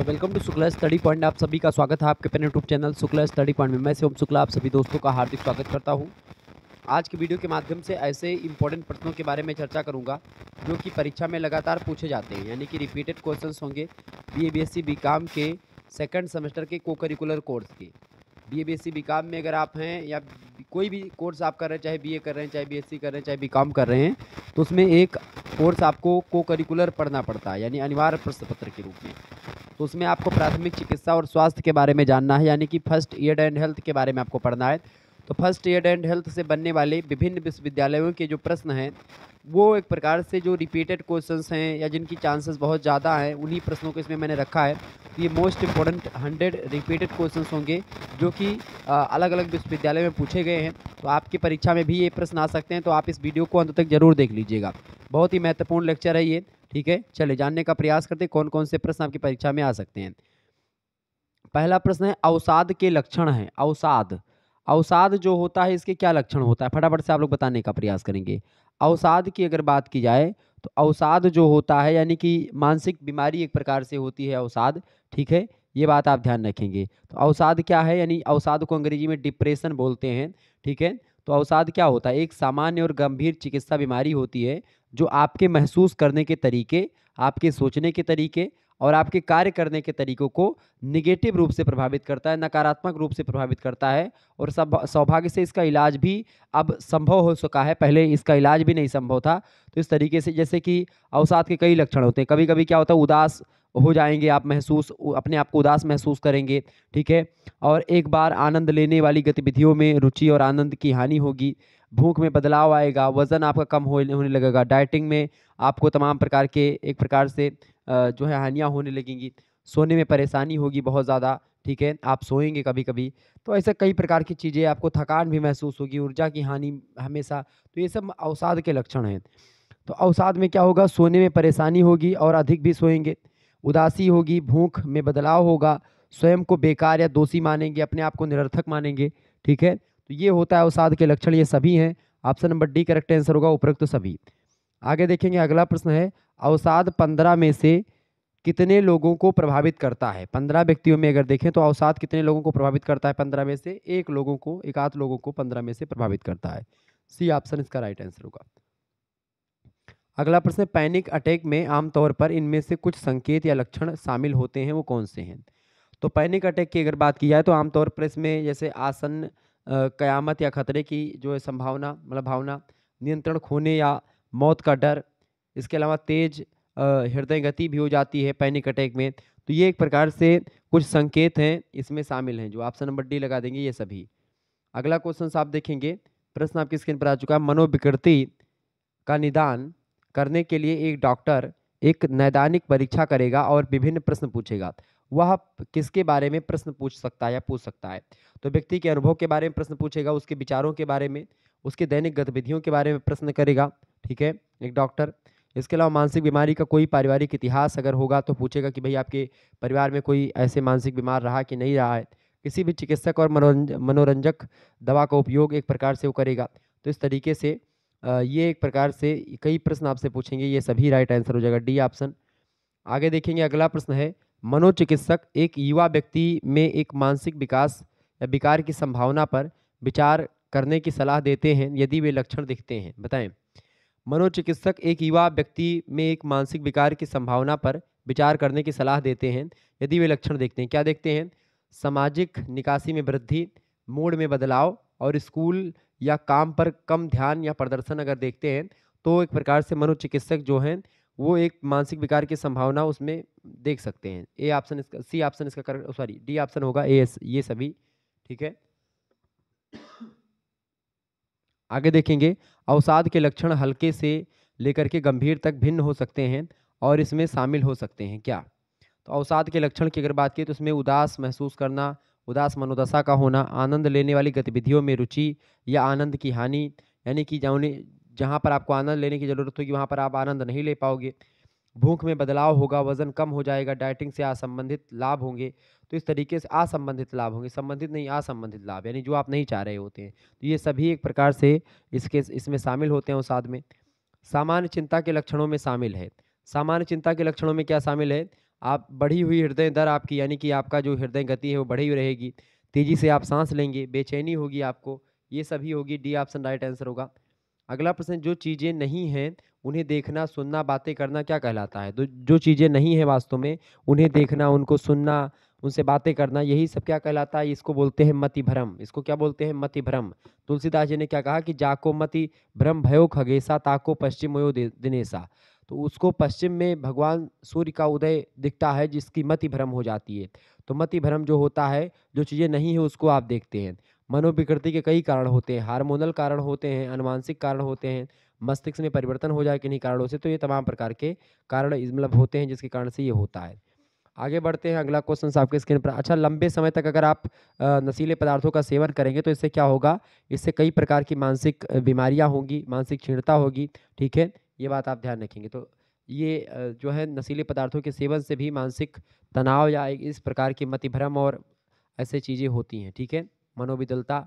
दोस्तों welcome to Shukla study point आप सभी का स्वागत है आपके अपने YouTube channel Shukla study point में मैं ओम शुक्ला आप सभी दोस्तों का हार्दिक स्वागत करता हूं आज की वीडियो के माध्यम से ऐसे इंपॉर्टेंट प्रश्नों के बारे में चर्चा करूंगा जो कि परीक्षा में लगातार पूछे जाते हैं यानी कि रिपीटेड क्वेश्चन होंगे B A B S C B com के सेकेंड सेमेस्टर के को करिकुलर कोर्स के B A B S C B com में अगर आप हैं या कोई भी कोर्स आप कर रहे हैं चाहे बी ए कर रहे हैं चाहे बी एस सी कर रहे हैं चाहे बी कर रहे हैं तो उसमें एक कोर्स आपको को करिकुलर पढ़ना पड़ता है यानी अनिवार्य प्रश्न पत्र के रूप में तो उसमें आपको प्राथमिक चिकित्सा और स्वास्थ्य के बारे में जानना है यानी कि फर्स्ट एड एंड हेल्थ के बारे में आपको पढ़ना है तो फर्स्ट एड एंड हेल्थ से बनने वाले विभिन्न विश्वविद्यालयों के जो प्रश्न हैं वो एक प्रकार से जो रिपीटेड क्वेश्चंस हैं या जिनकी चांसेस बहुत ज़्यादा हैं उन्हीं प्रश्नों को इसमें मैंने रखा है ये most important hundred repeated questions होंगे जो कि अलग अलग विश्वविद्यालय में पूछे गए हैं तो आपकी परीक्षा में भी ये प्रश्न आ सकते हैं तो आप इस वीडियो को अंत तक जरूर देख लीजिएगा बहुत ही महत्वपूर्ण लेक्चर है ये ठीक है चले जानने का प्रयास करते कौन कौन से प्रश्न आपकी परीक्षा में आ सकते हैं पहला प्रश्न है अवसाद के लक्षण हैं अवसाद अवसाद जो होता है इसके क्या लक्षण होता है फटाफट से आप लोग बताने का प्रयास करेंगे अवसाद की अगर बात की जाए तो अवसाद जो होता है यानी कि मानसिक बीमारी एक प्रकार से होती है अवसाद ठीक है ये बात आप ध्यान रखेंगे तो अवसाद क्या है यानी अवसाद को अंग्रेजी में डिप्रेशन बोलते हैं ठीक है तो अवसाद क्या होता है एक सामान्य और गंभीर चिकित्सा बीमारी होती है जो आपके महसूस करने के तरीके आपके सोचने के तरीके और आपके कार्य करने के तरीकों को निगेटिव रूप से प्रभावित करता है नकारात्मक रूप से प्रभावित करता है और सब सौभाग्य से इसका इलाज भी अब संभव हो चुका है पहले इसका इलाज भी नहीं संभव था तो इस तरीके से जैसे कि अवसाद के कई लक्षण होते हैं कभी कभी क्या होता है उदास हो जाएंगे आप महसूस अपने आप को उदास महसूस करेंगे ठीक है और एक बार आनंद लेने वाली गतिविधियों में रुचि और आनंद की हानि होगी भूख में बदलाव आएगा वज़न आपका कम होने लगेगा डाइटिंग में आपको तमाम प्रकार के एक प्रकार से जो है हानियाँ होने लगेंगी सोने में परेशानी होगी बहुत ज़्यादा ठीक है आप सोएंगे कभी कभी तो ऐसे कई प्रकार की चीज़ें आपको थकान भी महसूस होगी ऊर्जा की हानि हमेशा तो ये सब अवसाद के लक्षण हैं तो अवसाद में क्या होगा सोने में परेशानी होगी और अधिक भी सोएंगे उदासी होगी भूख में बदलाव होगा स्वयं को बेकार या दोषी मानेंगे अपने आप को निरर्थक मानेंगे ठीक है तो ये होता है अवसाद के लक्षण ये सभी हैं option number D correct answer होगा उपरोक्त तो सभी आगे देखेंगे अगला प्रश्न है अवसाद पंद्रह में से कितने लोगों को प्रभावित करता है पंद्रह व्यक्तियों में अगर देखें तो अवसाद कितने लोगों को प्रभावित करता है पंद्रह में से एक लोगों को एक आध लोगों को पंद्रह में से प्रभावित करता है सी ऑप्शन इसका राइट आंसर होगा अगला प्रश्न पैनिक अटैक में आमतौर पर इनमें से कुछ संकेत या लक्षण शामिल होते हैं वो कौन से हैं तो पैनिक अटैक की अगर बात की जाए तो आमतौर पर इसमें जैसे आसन कयामत या खतरे की जो है संभावना मतलब भावना नियंत्रण खोने या मौत का डर इसके अलावा तेज हृदय गति भी हो जाती है पैनिक अटैक में तो ये एक प्रकार से कुछ संकेत हैं इसमें शामिल हैं जो ऑप्शन नंबर डी लगा देंगे ये सभी अगला क्वेश्चन आप देखेंगे प्रश्न आपकी स्क्रीन पर आ चुका है मनोविकृति का निदान करने के लिए एक डॉक्टर एक नैदानिक परीक्षा करेगा और विभिन्न प्रश्न पूछेगा वह किसके बारे में प्रश्न पूछ सकता है या पूछ सकता है तो व्यक्ति के अनुभव के बारे में प्रश्न पूछेगा उसके विचारों के बारे में उसके दैनिक गतिविधियों के बारे में प्रश्न करेगा ठीक है एक डॉक्टर इसके अलावा मानसिक बीमारी का कोई पारिवारिक इतिहास अगर होगा तो पूछेगा कि भाई आपके परिवार में कोई ऐसे मानसिक बीमार रहा कि नहीं रहा है किसी भी चिकित्सक और मनोरंजक दवा का उपयोग एक प्रकार से वो करेगा तो इस तरीके से ये एक प्रकार से कई प्रश्न आपसे पूछेंगे ये सभी राइट आंसर हो जाएगा डी ऑप्शन आगे देखेंगे अगला प्रश्न है मनोचिकित्सक एक युवा व्यक्ति में एक मानसिक विकास या विकार की संभावना पर विचार करने की सलाह देते हैं यदि वे लक्षण दिखते हैं बताएं मनोचिकित्सक एक युवा व्यक्ति में एक मानसिक विकार की संभावना पर विचार करने की सलाह देते हैं यदि वे लक्षण देखते हैं क्या देखते हैं सामाजिक निकासी में वृद्धि मूड में बदलाव और स्कूल या काम पर कम ध्यान या प्रदर्शन अगर देखते हैं तो एक प्रकार से मनोचिकित्सक जो हैं वो एक मानसिक विकार की संभावना उसमें देख सकते हैं ए ऑप्शन इसका सी ऑप्शन इसका कर सॉरी डी ऑप्शन होगा ए एस ये सभी ठीक है आगे देखेंगे अवसाद के लक्षण हल्के से लेकर के गंभीर तक भिन्न हो सकते हैं और इसमें शामिल हो सकते हैं क्या तो अवसाद के लक्षण की अगर बात की तो इसमें उदास महसूस करना उदास मनोदशा का होना आनंद लेने वाली गतिविधियों में रुचि या आनंद की हानि यानी कि जहाँ जहाँ पर आपको आनंद लेने की ज़रूरत होगी वहाँ पर आप आनंद नहीं ले पाओगे भूख में बदलाव होगा वज़न कम हो जाएगा डाइटिंग से असंबंधित लाभ होंगे तो इस तरीके से असंबंधित लाभ होंगे संबंधित नहीं असंबंधित लाभ यानी जो आप नहीं चाह रहे होते हैं तो ये सभी एक प्रकार से इसके इसमें शामिल होते हैं उस साथ में सामान्य चिंता के लक्षणों में शामिल है सामान्य चिंता के लक्षणों में क्या शामिल है आप बढ़ी हुई हृदय दर आपकी यानी कि आपका जो हृदय गति है वो बढ़ी हुई रहेगी तेज़ी से आप सांस लेंगे बेचैनी होगी आपको ये सभी होगी डी ऑप्शन राइट आंसर होगा अगला प्रश्न जो चीज़ें नहीं हैं उन्हें देखना सुनना बातें करना क्या कहलाता है तो जो चीज़ें नहीं हैं वास्तव में उन्हें देखना उनको सुनना उनसे बातें करना यही सब क्या कहलाता है इसको बोलते हैं मति भ्रम इसको क्या बोलते हैं मति भ्रम तुलसीदास जी ने क्या कहा कि जाको मति भ्रम भयो खगेसा ताको पश्चिम वयो दिनेसा तो उसको पश्चिम में भगवान सूर्य का उदय दिखता है जिसकी मति भ्रम हो जाती है तो मति भ्रम जो होता है जो चीज़ें नहीं है उसको आप देखते हैं मनोविकृति के कई कारण होते हैं हार्मोनल कारण होते हैं अनुवांशिक कारण होते हैं मस्तिष्क में परिवर्तन हो जाए किन्हीं कारणों से तो ये तमाम प्रकार के कारण मतलब होते हैं जिसके कारण से ये होता है आगे बढ़ते हैं अगला क्वेश्चन आपके स्क्रीन पर अच्छा लंबे समय तक अगर आप नशीले पदार्थों का सेवन करेंगे तो इससे क्या होगा इससे कई प्रकार की मानसिक बीमारियाँ होंगी मानसिक क्षीणता होगी ठीक है ये बात आप ध्यान रखेंगे तो ये जो है नशीले पदार्थों के सेवन से भी मानसिक तनाव या इस प्रकार की मतिभ्रम और ऐसे चीज़ें होती हैं ठीक है मनोविदलता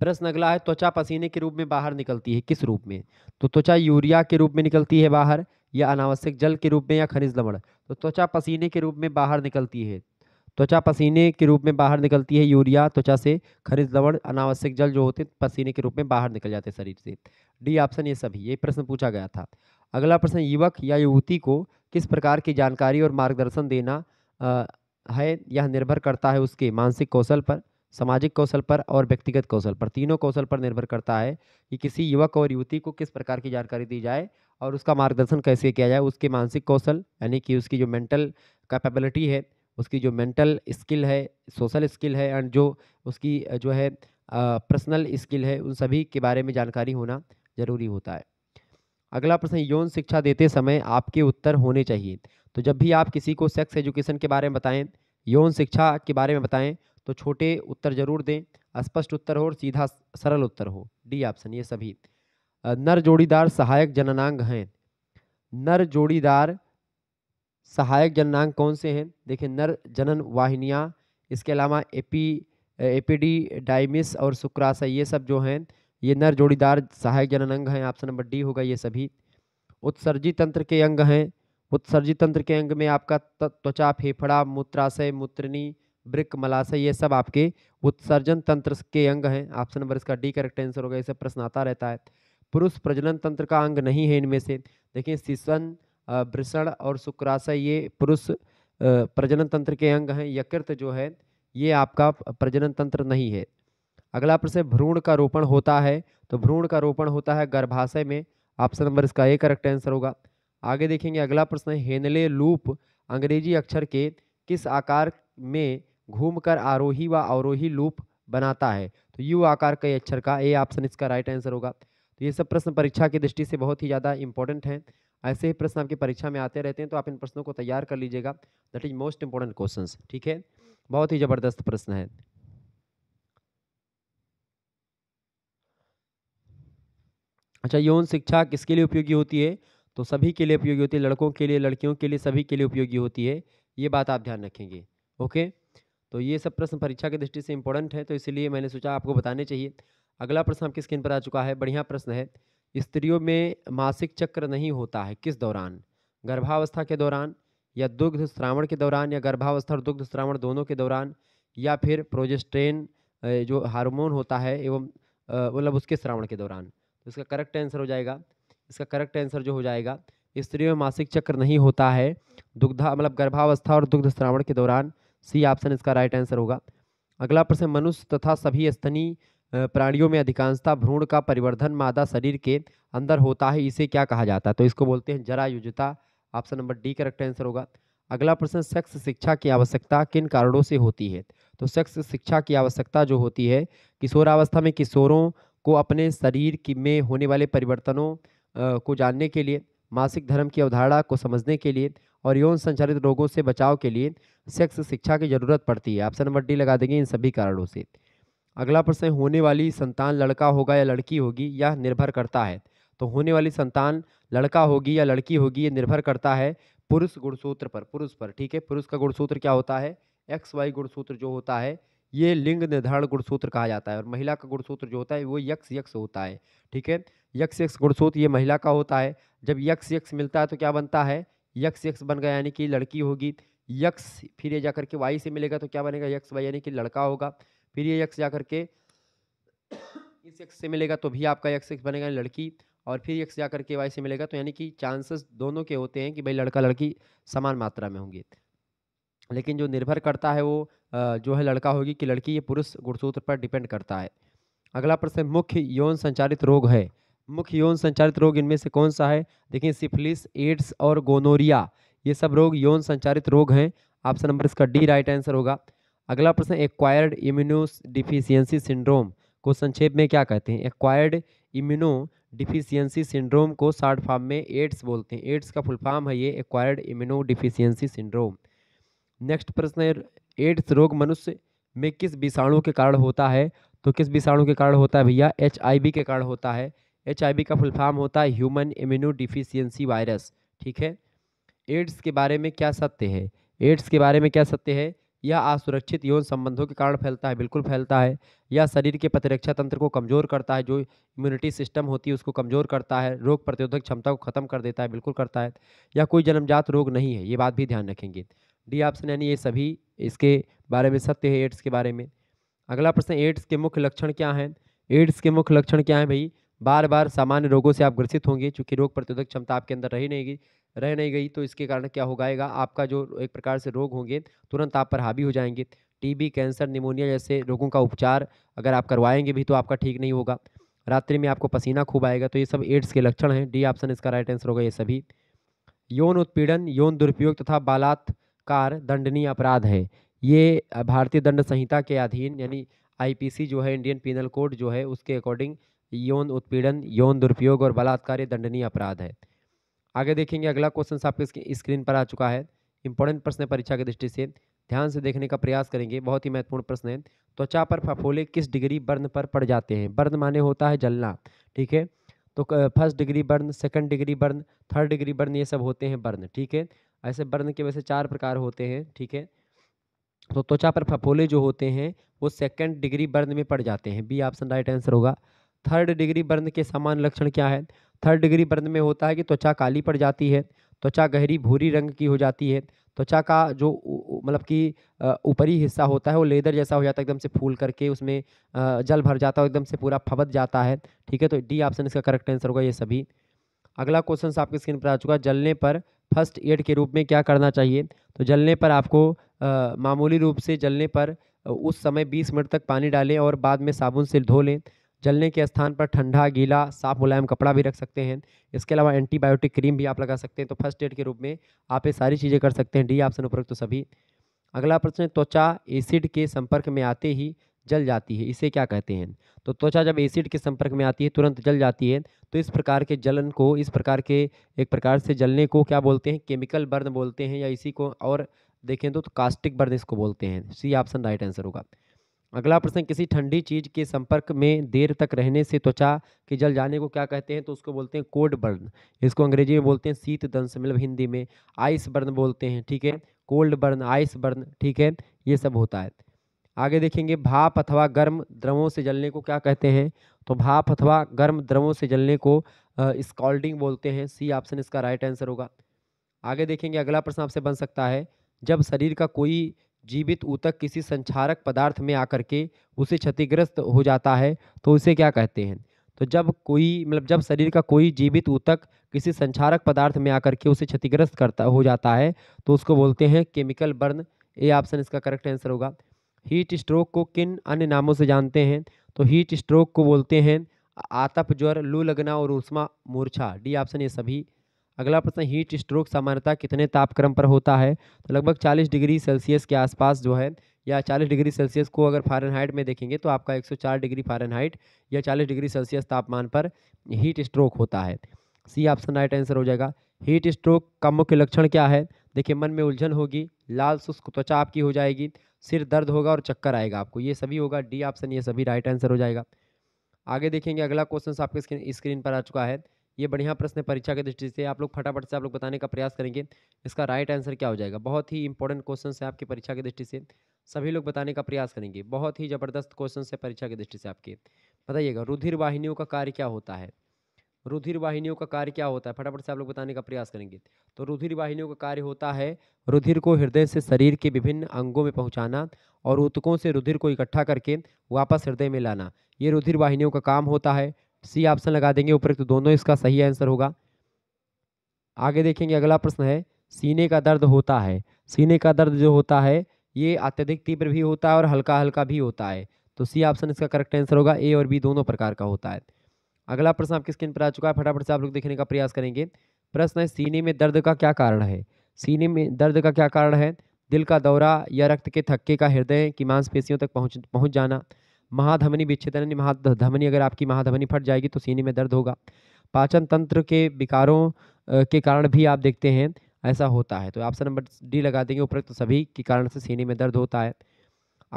प्रश्न अगला है त्वचा पसीने के रूप में बाहर निकलती है किस रूप में तो त्वचा यूरिया के रूप में निकलती है बाहर या अनावश्यक जल के रूप में या खनिज लवण तो त्वचा पसीने के रूप में बाहर निकलती है त्वचा पसीने के रूप में बाहर निकलती है यूरिया त्वचा से खनिज लवण अनावश्यक जल जो होते हैं पसीने के रूप में बाहर निकल जाते हैं शरीर से डी ऑप्शन ये सभी ये प्रश्न पूछा गया था अगला प्रश्न युवक या युवती को किस प्रकार की जानकारी और मार्गदर्शन देना आ, है यह निर्भर करता है उसके मानसिक कौशल पर सामाजिक कौशल पर और व्यक्तिगत कौशल पर तीनों कौशल पर निर्भर करता है कि किसी युवक और युवती को किस प्रकार की जानकारी दी जाए और उसका मार्गदर्शन कैसे किया जाए उसके मानसिक कौशल यानी कि उसकी जो मेंटल कैपेबिलिटी है उसकी जो मेंटल स्किल है सोशल स्किल है एंड जो उसकी जो है पर्सनल स्किल है उन सभी के बारे में जानकारी होना ज़रूरी होता है अगला प्रश्न यौन शिक्षा देते समय आपके उत्तर होने चाहिए तो जब भी आप किसी को सेक्स एजुकेशन के बारे में बताएं यौन शिक्षा के बारे में बताएं तो छोटे उत्तर जरूर दें स्पष्ट उत्तर हो और सीधा सरल उत्तर हो डी ऑप्शन ये सभी नर जोड़ीदार सहायक जननांग हैं नर जोड़ीदार सहायक जननांग कौन से हैं देखिए नर जनन वाहिनियाँ इसके अलावा एपी डाइमिस और शुक्राशय ये सब जो हैं ये नर जोड़ीदार सहायक जननांग हैं ऑप्शन नंबर डी होगा ये सभी उत्सर्जी तंत्र के अंग हैं उत्सर्जी तंत्र के अंग में आपका त्वचा फेफड़ा मूत्राशय मूत्रनी ब्रिक मलाशय ये सब आपके उत्सर्जन तंत्र के अंग हैं ऑप्शन नंबर इसका डी करेक्ट आंसर होगा सब प्रश्न आता रहता है पुरुष प्रजनन तंत्र का अंग नहीं है इनमें से देखिए सिसन वृषण और शुक्राशय ये पुरुष प्रजनन तंत्र के अंग हैं यकृत जो है ये आपका प्रजनन तंत्र नहीं है अगला प्रश्न भ्रूण का रोपण होता है तो भ्रूण का रोपण होता है गर्भाशय में ऑप्शन नंबर इसका ए करेक्ट आंसर होगा आगे देखेंगे अगला प्रश्न हेनले लूप अंग्रेजी अक्षर के किस आकार में घूमकर आरोही व अवरोही लूप बनाता है तो यू आकार के अक्षर का ए ऑप्शन इसका राइट आंसर होगा तो ये सब प्रश्न परीक्षा की दृष्टि से बहुत ही ज़्यादा इंपॉर्टेंट हैं ऐसे ही प्रश्न आपकी परीक्षा में आते रहते हैं तो आप इन प्रश्नों को तैयार कर लीजिएगा that is most important question ठीक है बहुत ही ज़बरदस्त प्रश्न है अच्छा यौन शिक्षा किसके लिए उपयोगी होती है तो सभी के लिए उपयोगी होती है लड़कों के लिए लड़कियों के लिए सभी के लिए उपयोगी होती है ये बात आप ध्यान रखेंगे ओके तो ये सब प्रश्न परीक्षा की दृष्टि से इंपॉर्टेंट है तो इसलिए मैंने सोचा आपको बताने चाहिए अगला प्रश्न आपकी स्क्रीन पर आ चुका है बढ़िया प्रश्न है स्त्रियों में मासिक चक्र नहीं होता है किस दौरान गर्भावस्था के दौरान या दुग्ध श्रावण के दौरान या गर्भावस्था और दुग्ध श्रावण दोनों के दौरान या फिर प्रोजेस्ट्रेन जो हार्मोन होता है एवं मतलब उसके श्रावण के दौरान तो इसका करेक्ट आंसर हो जाएगा इसका करेक्ट आंसर जो हो जाएगा स्त्रियों में मासिक चक्र नहीं होता है दुग्धा मतलब गर्भावस्था और दुग्ध श्रावण के दौरान सी ऑप्शन इसका राइट आंसर होगा अगला प्रश्न मनुष्य तथा सभी स्तनी प्राणियों में अधिकांशता भ्रूण का परिवर्धन मादा शरीर के अंदर होता है इसे क्या कहा जाता है तो इसको बोलते हैं जरायुजता option number D correct answer होगा अगला प्रश्न सेक्स शिक्षा की आवश्यकता किन कारणों से होती है तो सेक्स शिक्षा की आवश्यकता जो होती है किशोरावस्था में किशोरों को अपने शरीर की में होने वाले परिवर्तनों को जानने के लिए मासिक धर्म की अवधारणा को समझने के लिए और यौन संचालित रोगों से बचाव के लिए सेक्स शिक्षा की जरूरत पड़ती है ऑप्शन नंबर डी लगा देंगे इन सभी कारणों से अगला प्रश्न होने वाली संतान लड़का होगा या लड़की होगी यह निर्भर करता है तो होने वाली संतान लड़का होगी या लड़की होगी ये निर्भर करता है पुरुष गुणसूत्र पर पुरुष पर ठीक है पुरुष का गुणसूत्र क्या होता है एक्स वाई गुणसूत्र जो होता है ये लिंग निर्धारण गुणसूत्र कहा जाता है और महिला का गुणसूत्र जो होता है वो यक्ष यक्ष होता है ठीक है यक्ष यक्ष गुणसूत्र ये महिला का होता है जब यक्ष यक्ष मिलता है तो क्या बनता है यक्ष यक्ष बन गया यानी कि लड़की होगी यक्ष फिर ये जाकर के वाई से मिलेगा तो क्या बनेगा यक्ष वाई यानी कि लड़का होगा फिर ये यक्स जा करके इस यक्स से मिलेगा तो भी आपका यक्स यक्स बनेगा लड़की और फिर यक्स जा करके वाई से मिलेगा तो यानी कि चांसेस दोनों के होते हैं कि भाई लड़का लड़की समान मात्रा में होंगे लेकिन जो निर्भर करता है वो जो है लड़का होगी कि लड़की ये पुरुष गुणसूत्र पर डिपेंड करता है अगला प्रश्न मुख्य यौन संचालित रोग है मुख्य यौन संचालित रोग इनमें से कौन सा है देखिए सिफिलिस एड्स और गोनोरिया ये सब रोग यौन संचालित रोग हैं ऑप्शन नंबर इसका डी राइट आंसर होगा अगला प्रश्न एक्वायर्ड इम्यूनो डिफिशियंसी सिंड्रोम को संक्षेप में क्या कहते हैं एक्वायर्ड इम्यूनो डिफिशियंसी सिंड्रोम को शार्ट फार्म में एड्स बोलते हैं एड्स का फुल फॉर्म है ये acquired immunodeficiency syndrome next प्रश्न है एड्स रोग मनुष्य में किस विषाणु के कारण होता है तो किस विषाणु के कारण होता है भैया एच के कारण होता है एच का फुल फॉर्म होता है ह्यूमन इम्यूनो डिफिशियंसी वायरस ठीक है एड्स के बारे में क्या सत्य है एड्स के बारे में क्या सत्य है यह असुरक्षित यौन संबंधों के कारण फैलता है बिल्कुल फैलता है यह शरीर के प्रतिरक्षा तंत्र को कमज़ोर करता है जो इम्यूनिटी सिस्टम होती है उसको कमज़ोर करता है रोग प्रतिरोधक क्षमता को खत्म कर देता है बिल्कुल करता है यह कोई जन्मजात रोग नहीं है ये बात भी ध्यान रखेंगे डी ऑप्शन यानी ये सभी इसके बारे में सत्य है एड्स के बारे में अगला प्रश्न एड्स के मुख्य लक्षण क्या हैं एड्स के मुख्य लक्षण क्या हैं भाई बार बार सामान्य रोगों से आप ग्रसित होंगे चूँकि रोग प्रतिरोधक क्षमता आपके अंदर रही नहीं रह नहीं गई तो इसके कारण क्या हो जाएगा आपका जो एक प्रकार से रोग होंगे तुरंत आप पर हावी हो जाएंगे टीबी कैंसर निमोनिया जैसे रोगों का उपचार अगर आप करवाएंगे भी तो आपका ठीक नहीं होगा रात्रि में आपको पसीना खूब आएगा तो ये सब एड्स के लक्षण हैं डी ऑप्शन इसका राइट आंसर होगा ये सभी यौन उत्पीड़न यौन दुरुपयोग तथा बलात्कार दंडनीय अपराध है ये भारतीय दंड संहिता के अधीन यानी आईपीसी जो है इंडियन पिनल कोड जो है उसके अकॉर्डिंग यौन उत्पीड़न यौन दुरुपयोग और बलात्कार दंडनीय अपराध है आगे देखेंगे अगला क्वेश्चन आपके स्क्रीन पर आ चुका है इंपॉर्टेंट प्रश्न है परीक्षा की दृष्टि से ध्यान से देखने का प्रयास करेंगे बहुत ही महत्वपूर्ण प्रश्न है त्वचा पर फफोले किस डिग्री बर्न पर पड़ जाते हैं बर्न माने होता है जलना ठीक है तो first degree burn second degree burn third degree burn ये सब होते हैं बर्न ठीक है ऐसे बर्न के वैसे चार प्रकार होते हैं ठीक है तो त्वचा पर फफोले जो होते हैं वो सेकंड डिग्री बर्न में पड़ जाते हैं बी ऑप्शन राइट आंसर होगा थर्ड डिग्री बर्न के समान लक्षण क्या है थर्ड डिग्री बर्न में होता है कि त्वचा काली पड़ जाती है त्वचा गहरी भूरी रंग की हो जाती है त्वचा का जो मतलब कि ऊपरी हिस्सा होता है वो लेदर जैसा हो जाता है एकदम से फूल करके उसमें जल भर जाता है एकदम से पूरा फबत जाता है ठीक है तो डी ऑप्शन इसका करेक्ट आंसर होगा ये सभी अगला क्वेश्चन आपके स्क्रीन पर आ चुका है जलने पर फर्स्ट एड के रूप में क्या करना चाहिए तो जलने पर आपको मामूली रूप से जलने पर उस समय बीस मिनट तक पानी डालें और बाद में साबुन से धो लें जलने के स्थान पर ठंडा गीला साफ मुलायम कपड़ा भी रख सकते हैं इसके अलावा एंटीबायोटिक क्रीम भी आप लगा सकते हैं तो फर्स्ट एड के रूप में आप ये सारी चीज़ें कर सकते हैं डी ऑप्शन उपरोक्त तो सभी अगला प्रश्न त्वचा एसिड के संपर्क में आते ही जल जाती है इसे क्या कहते हैं तो त्वचा जब एसिड के संपर्क में आती है तुरंत जल जाती है तो इस प्रकार के जलन को इस प्रकार के एक प्रकार से जलने को क्या बोलते हैं केमिकल बर्न बोलते हैं या इसी को और देखें तो, तो कास्टिक बर्न इसको बोलते हैं सी ऑप्शन राइट आंसर होगा अगला प्रश्न किसी ठंडी चीज के संपर्क में देर तक रहने से त्वचा के जल जाने को क्या कहते हैं तो उसको बोलते हैं कोड बर्न इसको अंग्रेजी में बोलते हैं शीत दंश मतलब हिंदी में आइस बर्न बोलते हैं ठीक है कोल्ड बर्न आइस बर्न ठीक है ये सब होता है आगे देखेंगे भाप अथवा गर्म द्रवों से जलने को क्या कहते हैं तो भाप अथवा गर्म द्रवों से जलने को स्कॉल्डिंग बोलते हैं सी ऑप्शन इसका राइट आंसर होगा आगे देखेंगे अगला प्रश्न आपसे बन सकता है जब शरीर का कोई जीवित ऊतक किसी संचारक पदार्थ में आकर के उसे क्षतिग्रस्त हो जाता है तो उसे क्या कहते हैं तो जब कोई मतलब जब शरीर का कोई जीवित ऊतक किसी संचारक पदार्थ में आकर के उसे क्षतिग्रस्त करता हो जाता है तो उसको बोलते हैं केमिकल बर्न ए ऑप्शन इसका करेक्ट आंसर होगा हीट स्ट्रोक को किन अन्य नामों से जानते हैं तो हीट स्ट्रोक को बोलते हैं आतप ज्वर लू लगना और उष्मा मूर्छा डी ऑप्शन ये सभी अगला प्रश्न हीट स्ट्रोक सामान्यता कितने तापक्रम पर होता है तो लगभग 40 डिग्री सेल्सियस के आसपास जो है या 40 डिग्री सेल्सियस को अगर फ़ारेनहाइट में देखेंगे तो आपका 104 डिग्री फ़ारेनहाइट या 40 डिग्री सेल्सियस तापमान पर हीट स्ट्रोक होता है सी ऑप्शन राइट आंसर हो जाएगा हीट स्ट्रोक का मुख्य लक्षण क्या है देखिए मन में उलझन होगी लाल शुष्क त्वचा आपकी हो जाएगी सिर दर्द होगा और चक्कर आएगा आपको ये सभी होगा डी ऑप्शन ये सभी राइट आंसर हो जाएगा आगे देखेंगे अगला क्वेश्चन आपके स्क्रीन पर आ चुका है ये बढ़िया प्रश्न है परीक्षा के दृष्टि से आप लोग फटाफट से आप लोग बताने का प्रयास करेंगे इसका राइट आंसर क्या हो जाएगा बहुत ही इंपॉर्टेंट क्वेश्चन है आपकी परीक्षा की दृष्टि से सभी लोग बताने का प्रयास करेंगे बहुत ही ज़बरदस्त क्वेश्चन है परीक्षा की दृष्टि से आपके बताइएगा रुधिर वाहिनियों का कार्य क्या होता है रुधिर वाहिनियों का कार्य क्या होता है फटाफट से आप लोग बताने का प्रयास करेंगे तो रुधिर वाहिनियों का कार्य होता है रुधिर को हृदय से शरीर के विभिन्न अंगों में पहुंचाना और ऊतकों से रुधिर को इकट्ठा करके वापस हृदय में लाना ये रुधिर वाहिनियों का काम होता है सी ऑप्शन लगा देंगे उपरोक्त तो दोनों इसका सही आंसर होगा आगे देखेंगे अगला प्रश्न है सीने का दर्द होता है सीने का दर्द जो होता है ये अत्यधिक तीव्र भी होता है और हल्का हल्का भी होता है तो सी ऑप्शन इसका करेक्ट आंसर होगा ए और बी दोनों प्रकार का होता है अगला प्रश्न आपकी स्क्रीन पर आ चुका है फटाफट से आप लोग देखने का प्रयास करेंगे प्रश्न है सीने में दर्द का क्या कारण है सीने में दर्द का क्या कारण है दिल का दौरा या रक्त के थक्के का हृदय की मांसपेशियों तक पहुँच पहुँच जाना महाधमनी विच्छेदन महाधमनी अगर आपकी महाधमनी फट जाएगी तो सीने में दर्द होगा पाचन तंत्र के विकारों के कारण भी आप देखते हैं ऐसा होता है तो ऑप्शन नंबर डी लगा देंगे उपरोक्त सभी के कारण से सीने में दर्द होता है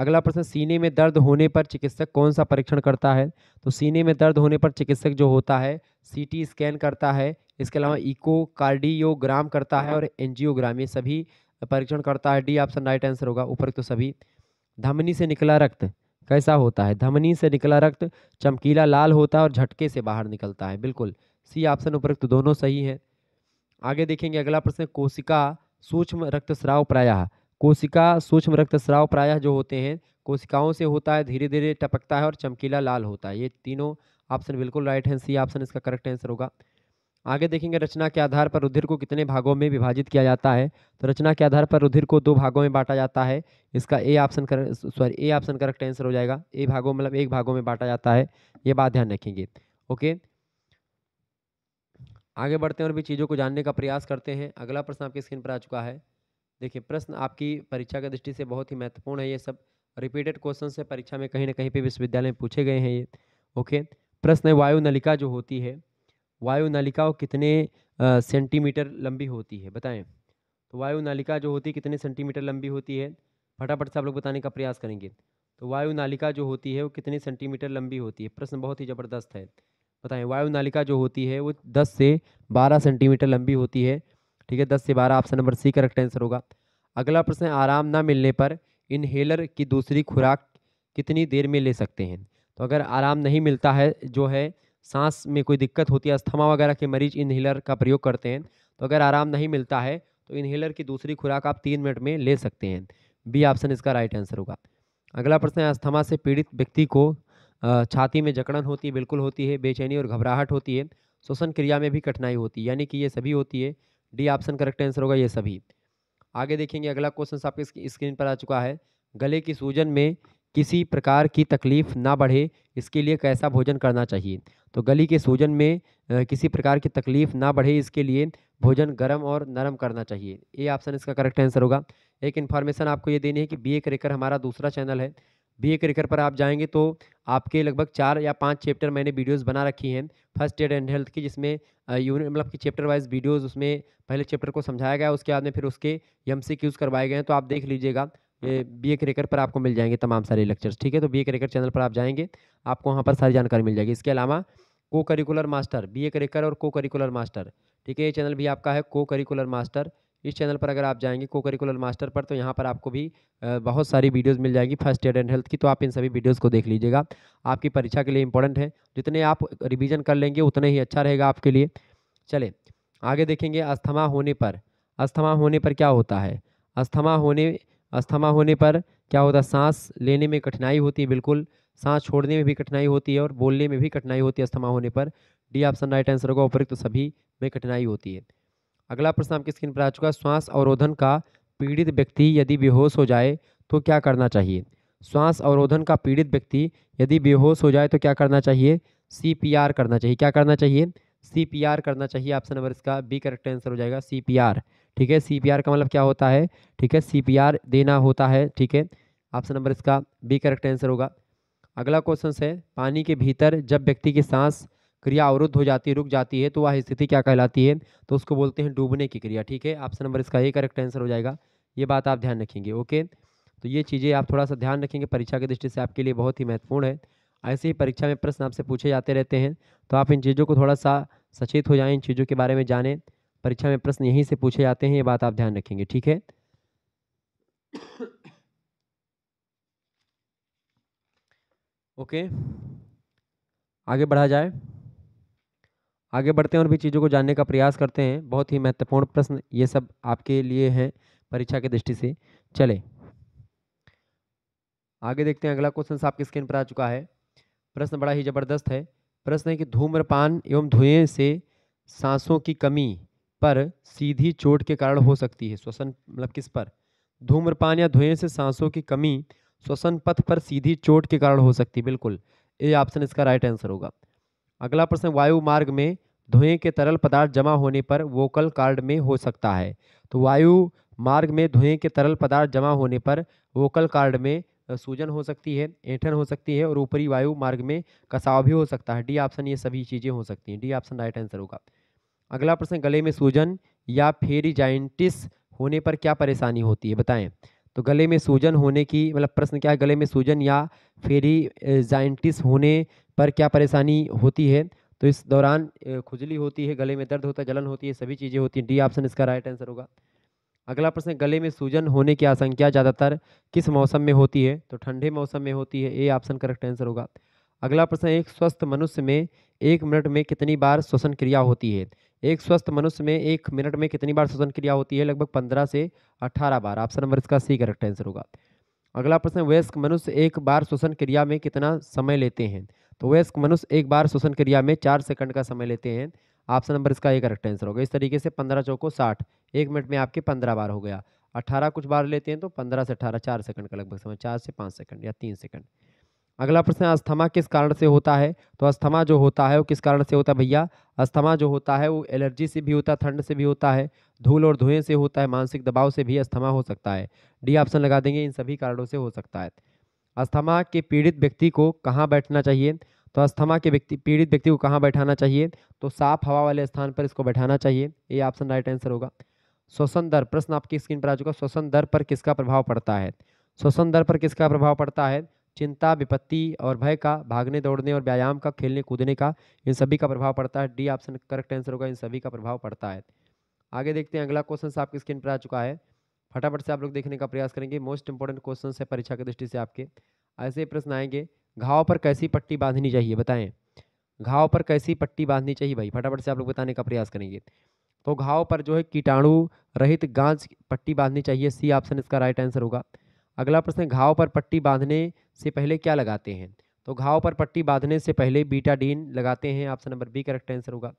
अगला प्रश्न सीने में दर्द होने पर चिकित्सक कौन सा परीक्षण करता है तो सीने में दर्द होने पर चिकित्सक जो होता है सीटी स्कैन करता है इसके अलावा इको कार्डियोग्राम करता है और एनजियोग्राम ये सभी परीक्षण करता है डी ऑप्शन राइट आंसर होगा ऊपर तो सभी धमनी से निकला रक्त कैसा होता है धमनी से निकला रक्त चमकीला लाल होता है और झटके से बाहर निकलता है बिल्कुल सी ऑप्शन उपरोक्त दोनों सही है आगे देखेंगे अगला प्रश्न कोशिका सूक्ष्म रक्तस्राव प्रायः कोशिका सूक्ष्म रक्तस्राव प्रायः जो होते हैं कोशिकाओं से होता है धीरे धीरे टपकता है और चमकीला लाल होता है ये तीनों ऑप्शन बिल्कुल राइट हैं सी ऑप्शन इसका करेक्ट आंसर होगा आगे देखेंगे रचना के आधार पर रुधिर को कितने भागों में विभाजित किया जाता है तो रचना के आधार पर रुधिर को दो भागों में बांटा जाता है इसका ए ऑप्शन कर sorry A option correct answer हो जाएगा ए भागों मतलब एक भागों में बांटा जाता है ये बात ध्यान रखेंगे ओके आगे बढ़ते हैं और भी चीज़ों को जानने का प्रयास करते हैं अगला प्रश्न आपकी स्क्रीन पर आ चुका है देखिए प्रश्न आपकी परीक्षा की दृष्टि से बहुत ही महत्वपूर्ण है ये सब रिपीटेड क्वेश्चन से परीक्षा में कहीं ना कहीं पे विश्वविद्यालय में पूछे गए हैं ये ओके प्रश्न वायु नलिका जो होती है वायु नलिका कितने सेंटीमीटर लंबी होती है बताएं तो वायु नालिका जो होती है कितने सेंटीमीटर लंबी होती है फटाफट से आप लोग बताने का प्रयास करेंगे तो वायु नालिका जो होती है वो कितने सेंटीमीटर लंबी होती है प्रश्न बहुत ही ज़बरदस्त है बताएं वायु नालिका जो होती है वो दस से बारह सेंटीमीटर लंबी होती है ठीक है दस से बारह option number C correct answer होगा अगला प्रश्न आराम ना मिलने पर इनहेलर की दूसरी खुराक कितनी देर में ले सकते हैं तो अगर आराम नहीं मिलता है जो है सांस में कोई दिक्कत होती है अस्थमा वगैरह के मरीज इनहेलर का प्रयोग करते हैं तो अगर आराम नहीं मिलता है तो इनहेलर की दूसरी खुराक आप तीन मिनट में ले सकते हैं बी ऑप्शन इसका राइट आंसर होगा अगला प्रश्न है अस्थमा से पीड़ित व्यक्ति को छाती में जकड़न होती है बिल्कुल होती है बेचैनी और घबराहट होती है श्वसन क्रिया में भी कठिनाई होती है यानी कि ये सभी होती है डी ऑप्शन करेक्ट आंसर होगा ये सभी आगे देखेंगे अगला क्वेश्चन आपके स्क्रीन पर आ चुका है गले की सूजन में किसी प्रकार की तकलीफ ना बढ़े इसके लिए कैसा भोजन करना चाहिए तो गली के सूजन में किसी प्रकार की तकलीफ ना बढ़े इसके लिए भोजन गर्म और नरम करना चाहिए ये ऑप्शन इसका करेक्ट आंसर होगा एक इन्फॉर्मेशन आपको ये देनी है कि बी ए क्रिकर हमारा दूसरा चैनल है बी ए क्रिकर पर आप जाएंगे तो आपके लगभग चार या पाँच चैप्टर मैंने वीडियोस बना रखी हैं फर्स्ट एड एंड हेल्थ की जिसमें यूनिट मतलब कि चैप्टर वाइज वीडियोज़ उसमें पहले चैप्टर को समझाया गया उसके बाद में फिर उसके यम सी करवाए गए हैं तो आप देख लीजिएगा बी ए क्रेकर पर आपको मिल जाएंगे तमाम सारे लेक्चर्स ठीक है तो बी ए क्रेकर चैनल पर आप जाएंगे आपको वहाँ पर सारी जानकारी मिल जाएगी इसके अलावा cocurricular master B A करेकर और को करिकुलर मास्टर ठीक है ये चैनल भी आपका है को करिकुलर मास्टर इस चैनल पर अगर आप जाएंगे को करिकुलर मास्टर पर तो यहाँ पर आपको भी बहुत सारी वीडियोज़ मिल जाएंगी फर्स्ट एड एंड हेल्थ की तो आप इन सभी वीडियोज़ को देख लीजिएगा आपकी परीक्षा के लिए इंपॉर्टेंट है जितने आप रिविज़न कर लेंगे उतने ही अच्छा रहेगा आपके लिए चले आगे देखेंगे अस्थमा होने पर अस्थमा होने पर क्या होता है अस्थमा होने अस्थमा होने पर क्या होता है सांस लेने में कठिनाई होती है बिल्कुल सांस छोड़ने में भी कठिनाई होती है और बोलने में भी कठिनाई होती है अस्थमा होने पर डी ऑप्शन राइट आंसर होगा उपरोक्त सभी में कठिनाई होती है अगला प्रश्न आपकी स्क्रीन पर आ चुका है श्वास अवरोधन का पीड़ित व्यक्ति यदि बेहोश हो जाए तो क्या करना चाहिए श्वास अवरोधन का पीड़ित व्यक्ति यदि बेहोश हो जाए तो क्या करना चाहिए सी करना चाहिए क्या करना चाहिए सी करना चाहिए ऑप्शन नंबर इसका बी करेक्ट आंसर हो जाएगा सी ठीक है सी का मतलब क्या होता है ठीक है सी देना होता है ठीक है ऑप्शन नंबर इसका बी करेक्ट आंसर होगा अगला क्वेश्चन है पानी के भीतर जब व्यक्ति की सांस क्रिया अवरुद्ध हो जाती है रुक जाती है तो वह स्थिति क्या कहलाती है तो उसको बोलते हैं डूबने की क्रिया ठीक है ऑप्शन नंबर इसका ए करेक्ट आंसर हो जाएगा ये बात आप ध्यान रखेंगे ओके तो ये चीज़ें आप थोड़ा सा ध्यान रखेंगे परीक्षा की दृष्टि से आपके लिए बहुत ही महत्वपूर्ण है ऐसे ही परीक्षा में प्रश्न आपसे पूछे जाते रहते हैं तो आप इन चीज़ों को थोड़ा सा सचेत हो जाएँ इन चीज़ों के बारे में जानें परीक्षा में प्रश्न यहीं से पूछे जाते हैं ये बात आप ध्यान रखेंगे ठीक है ओके आगे बढ़ा जाए आगे बढ़ते हैं और भी चीज़ों को जानने का प्रयास करते हैं बहुत ही महत्वपूर्ण प्रश्न ये सब आपके लिए हैं परीक्षा के दृष्टि से चले आगे देखते हैं अगला क्वेश्चन आपके स्क्रीन पर आ चुका है प्रश्न बड़ा ही ज़बरदस्त है प्रश्न है कि धूम्रपान एवं धुएं से सांसों की कमी पर सीधी चोट के कारण हो सकती है श्वसन मतलब किस पर धूम्रपान या धुएं से सांसों की कमी श्वसन पथ पर सीधी चोट के कारण हो सकती है बिल्कुल ए ऑप्शन इसका राइट आंसर होगा अगला प्रश्न वायु मार्ग में धुएं के तरल पदार्थ जमा होने पर वोकल कार्ड में हो सकता है तो वायु मार्ग में धुएं के तरल पदार्थ जमा होने पर वोकल कार्ड में सूजन हो सकती है ऐठन हो सकती है और ऊपरी वायु मार्ग में कसाव भी हो सकता है डी ऑप्शन ये सभी चीज़ें हो सकती हैं डी ऑप्शन राइट आंसर होगा अगला प्रश्न गले में सूजन या फेरिजाइंटिस होने पर क्या परेशानी होती है बताएं तो गले में सूजन होने की मतलब प्रश्न क्या है गले में सूजन या फेरिजाइंटिस होने पर क्या परेशानी होती है तो इस दौरान खुजली होती है गले में दर्द होता है जलन होती है सभी चीज़ें होती हैं डी ऑप्शन इसका राइट आंसर होगा अगला प्रश्न गले में सूजन होने की आशंका ज़्यादातर किस मौसम में होती है तो ठंडे मौसम में होती है ए ऑप्शन करेक्ट आंसर होगा अगला प्रश्न एक स्वस्थ मनुष्य में एक मिनट में कितनी बार श्वसन क्रिया होती है एक स्वस्थ मनुष्य में एक मिनट में कितनी बार श्वसन क्रिया होती है लगभग पंद्रह से अठारह बार ऑप्शन नंबर इसका सी करेक्ट आंसर होगा अगला प्रश्न वयस्क मनुष्य एक बार श्वसन क्रिया में कितना समय लेते हैं तो वयस्क मनुष्य एक बार श्वसन क्रिया में चार सेकंड का समय लेते हैं ऑप्शन नंबर इसका ये करेक्ट आंसर होगा इस तरीके से पंद्रह चौको साठ एक मिनट में आपके पंद्रह बार हो गया अठारह कुछ बार लेते हैं तो पंद्रह से अठारह चार सेकंड का लगभग समय चार से पाँच सेकंड या तीन सेकंड अगला प्रश्न अस्थमा किस कारण से होता है तो अस्थमा जो होता है वो किस कारण से होता है भैया अस्थमा जो होता है वो एलर्जी से भी होता है ठंड से भी होता है धूल और धुएं से होता है मानसिक दबाव से भी अस्थमा हो सकता है डी ऑप्शन लगा देंगे इन सभी कारणों से हो सकता है अस्थमा के पीड़ित व्यक्ति को कहाँ बैठना चाहिए तो अस्थमा के व्यक्ति पीड़ित व्यक्ति को कहाँ बैठाना चाहिए तो साफ हवा वाले स्थान पर इसको बैठाना चाहिए ये ऑप्शन राइट आंसर होगा श्वसन दर प्रश्न आपकी स्क्रीन पर आ चुका श्वसन दर पर किसका प्रभाव पड़ता है श्वसन दर पर किसका प्रभाव पड़ता है चिंता विपत्ति और भय का भागने दौड़ने और व्यायाम का खेलने कूदने का इन सभी का प्रभाव पड़ता है डी ऑप्शन करेक्ट आंसर होगा इन सभी का प्रभाव पड़ता है आगे देखते हैं अगला क्वेश्चन आपकी स्क्रीन पर आ चुका है फटाफट से आप लोग देखने का प्रयास करेंगे मोस्ट इंपॉर्टेंट क्वेश्चन है परीक्षा की दृष्टि से आपके ऐसे प्रश्न आएंगे घाव पर कैसी पट्टी बांधनी चाहिए बताएं घाव पर कैसी पट्टी बांधनी चाहिए भाई फटाफट से आप लोग बताने का प्रयास करेंगे तो घाव पर जो है कीटाणु रहित गांज पट्टी बांधनी चाहिए सी ऑप्शन इसका राइट आंसर होगा अगला प्रश्न घाव पर पट्टी बांधने से पहले क्या लगाते हैं तो घाव पर पट्टी बांधने से पहले बीटाडीन लगाते हैं option number B correct answer होगा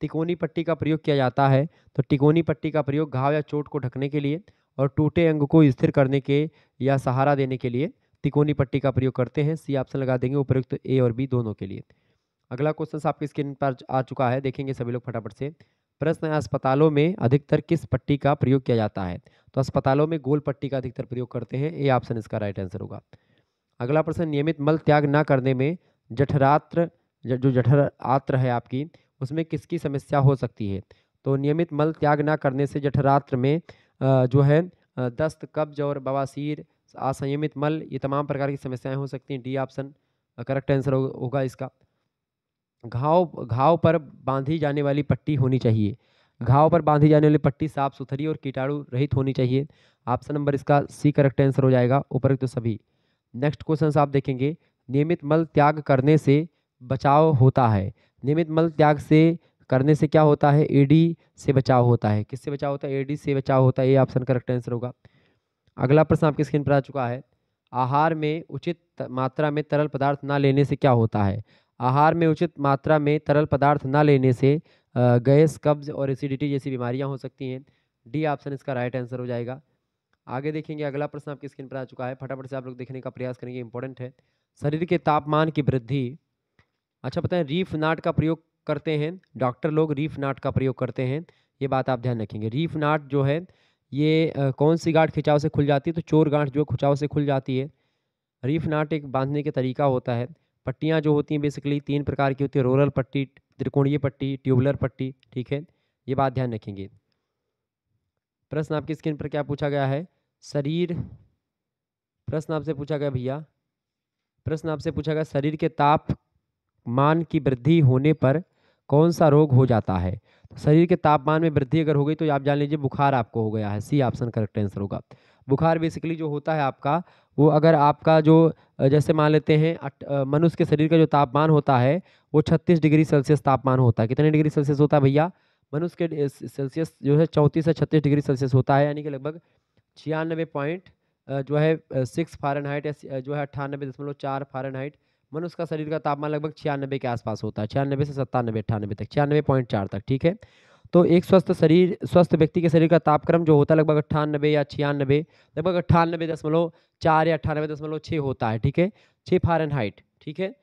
तिकोनी पट्टी का प्रयोग किया जाता है तो तिकोनी पट्टी का प्रयोग घाव या चोट को ढकने के लिए और टूटे अंग को स्थिर करने के या सहारा देने के लिए तिकोनी पट्टी का प्रयोग करते हैं सी ऑप्शन लगा देंगे उपयुक्त ए और बी दोनों के लिए अगला क्वेश्चन आपके स्क्रीन पर आ चुका है देखेंगे सभी लोग फटाफट से प्रश्न है अस्पतालों में अधिकतर किस पट्टी का प्रयोग किया जाता है तो अस्पतालों में गोल पट्टी का अधिकतर प्रयोग करते हैं ए ऑप्शन इसका राइट आंसर होगा अगला प्रश्न नियमित मल त्याग ना करने में जठरात्र जो जठर आत्र है आपकी उसमें किसकी समस्या हो सकती है तो नियमित मल त्याग ना करने से जठरात्र में जो है दस्त कब्ज और बवासीर असंयमित मल ये तमाम प्रकार की समस्याएं हो सकती हैं डी ऑप्शन करेक्ट आंसर होगा इसका घाव घाव पर बांधी जाने वाली पट्टी होनी चाहिए घाव पर बांधी जाने वाली पट्टी साफ सुथरी और कीटाणु रहित होनी चाहिए ऑप्शन नंबर इसका सी करेक्ट आंसर हो जाएगा उपरोक्त तो सभी नेक्स्ट क्वेश्चन आप देखेंगे नियमित मल त्याग करने से बचाव होता है नियमित मल त्याग से करने से क्या होता है एडी से बचाव होता है किससे बचाव होता है एडी से बचाव होता है ये ऑप्शन करेक्ट आंसर होगा अगला प्रश्न आपकी स्क्रीन पर आ चुका है आहार में उचित मात्रा में तरल पदार्थ ना लेने से क्या होता है आहार में उचित मात्रा में तरल पदार्थ ना लेने से गैस कब्ज और एसिडिटी जैसी बीमारियां हो सकती हैं डी ऑप्शन इसका राइट आंसर हो जाएगा आगे देखेंगे अगला प्रश्न आपकी स्क्रीन पर आ चुका है फटाफट से आप लोग देखने का प्रयास करेंगे इंपॉर्टेंट है शरीर के तापमान की वृद्धि अच्छा पता है रीफ नाट का प्रयोग करते हैं डॉक्टर लोग रीफ नाट का प्रयोग करते हैं ये बात आप ध्यान रखेंगे रीफ नाट जो है ये कौन सी गांठ खिंचाव से खुल जाती है तो चोर गांठ जो खिंचाव से खुल जाती है रीफ नाट एक बांधने का तरीका होता है पट्टियाँ जो होती हैं बेसिकली तीन प्रकार की होती है रोरल पट्टी त्रिकोणीय पट्टी ट्यूबुलर पट्टी ठीक है ये बात ध्यान रखेंगे प्रश्न आपकी स्क्रीन पर क्या पूछा गया है शरीर प्रश्न आपसे पूछा गया भैया प्रश्न आपसे पूछा गया शरीर के ताप मान की वृद्धि होने पर कौन सा रोग हो जाता है तो शरीर के तापमान में वृद्धि अगर हो गई तो आप जान लीजिए बुखार आपको हो गया है सी ऑप्शन करेक्ट आंसर होगा बुखार बेसिकली जो होता है आपका वो अगर आपका जो जैसे मान लेते हैं मनुष्य के शरीर का जो तापमान होता है वो छत्तीस डिग्री सेल्सियस तापमान होता है कितने डिग्री सेल्सियस होता है भैया मनुष्य के सेल्सियस जो है चौंतीस से छत्तीस डिग्री सेल्सियस होता है यानी कि लगभग छियानबे पॉइंट जो है सिक्स फारनहाइट या जो है अट्ठानबे दशमलव चार फारनहाइट मनुष्य का शरीर का तापमान लगभग छियानबे के आसपास होता है छियानबे से सत्तानबे अट्ठानबे तक छियानबे पॉइंट चार तक ठीक है तो एक स्वस्थ शरीर स्वस्थ व्यक्ति के शरीर का तापक्रम जो होता है लगभग अट्ठानबे या छियानबे लगभग अट्ठानबे दशमलव चार या अट्ठानबे दशमलव छः होता है ठीक है छः फारन हाइट ठीक है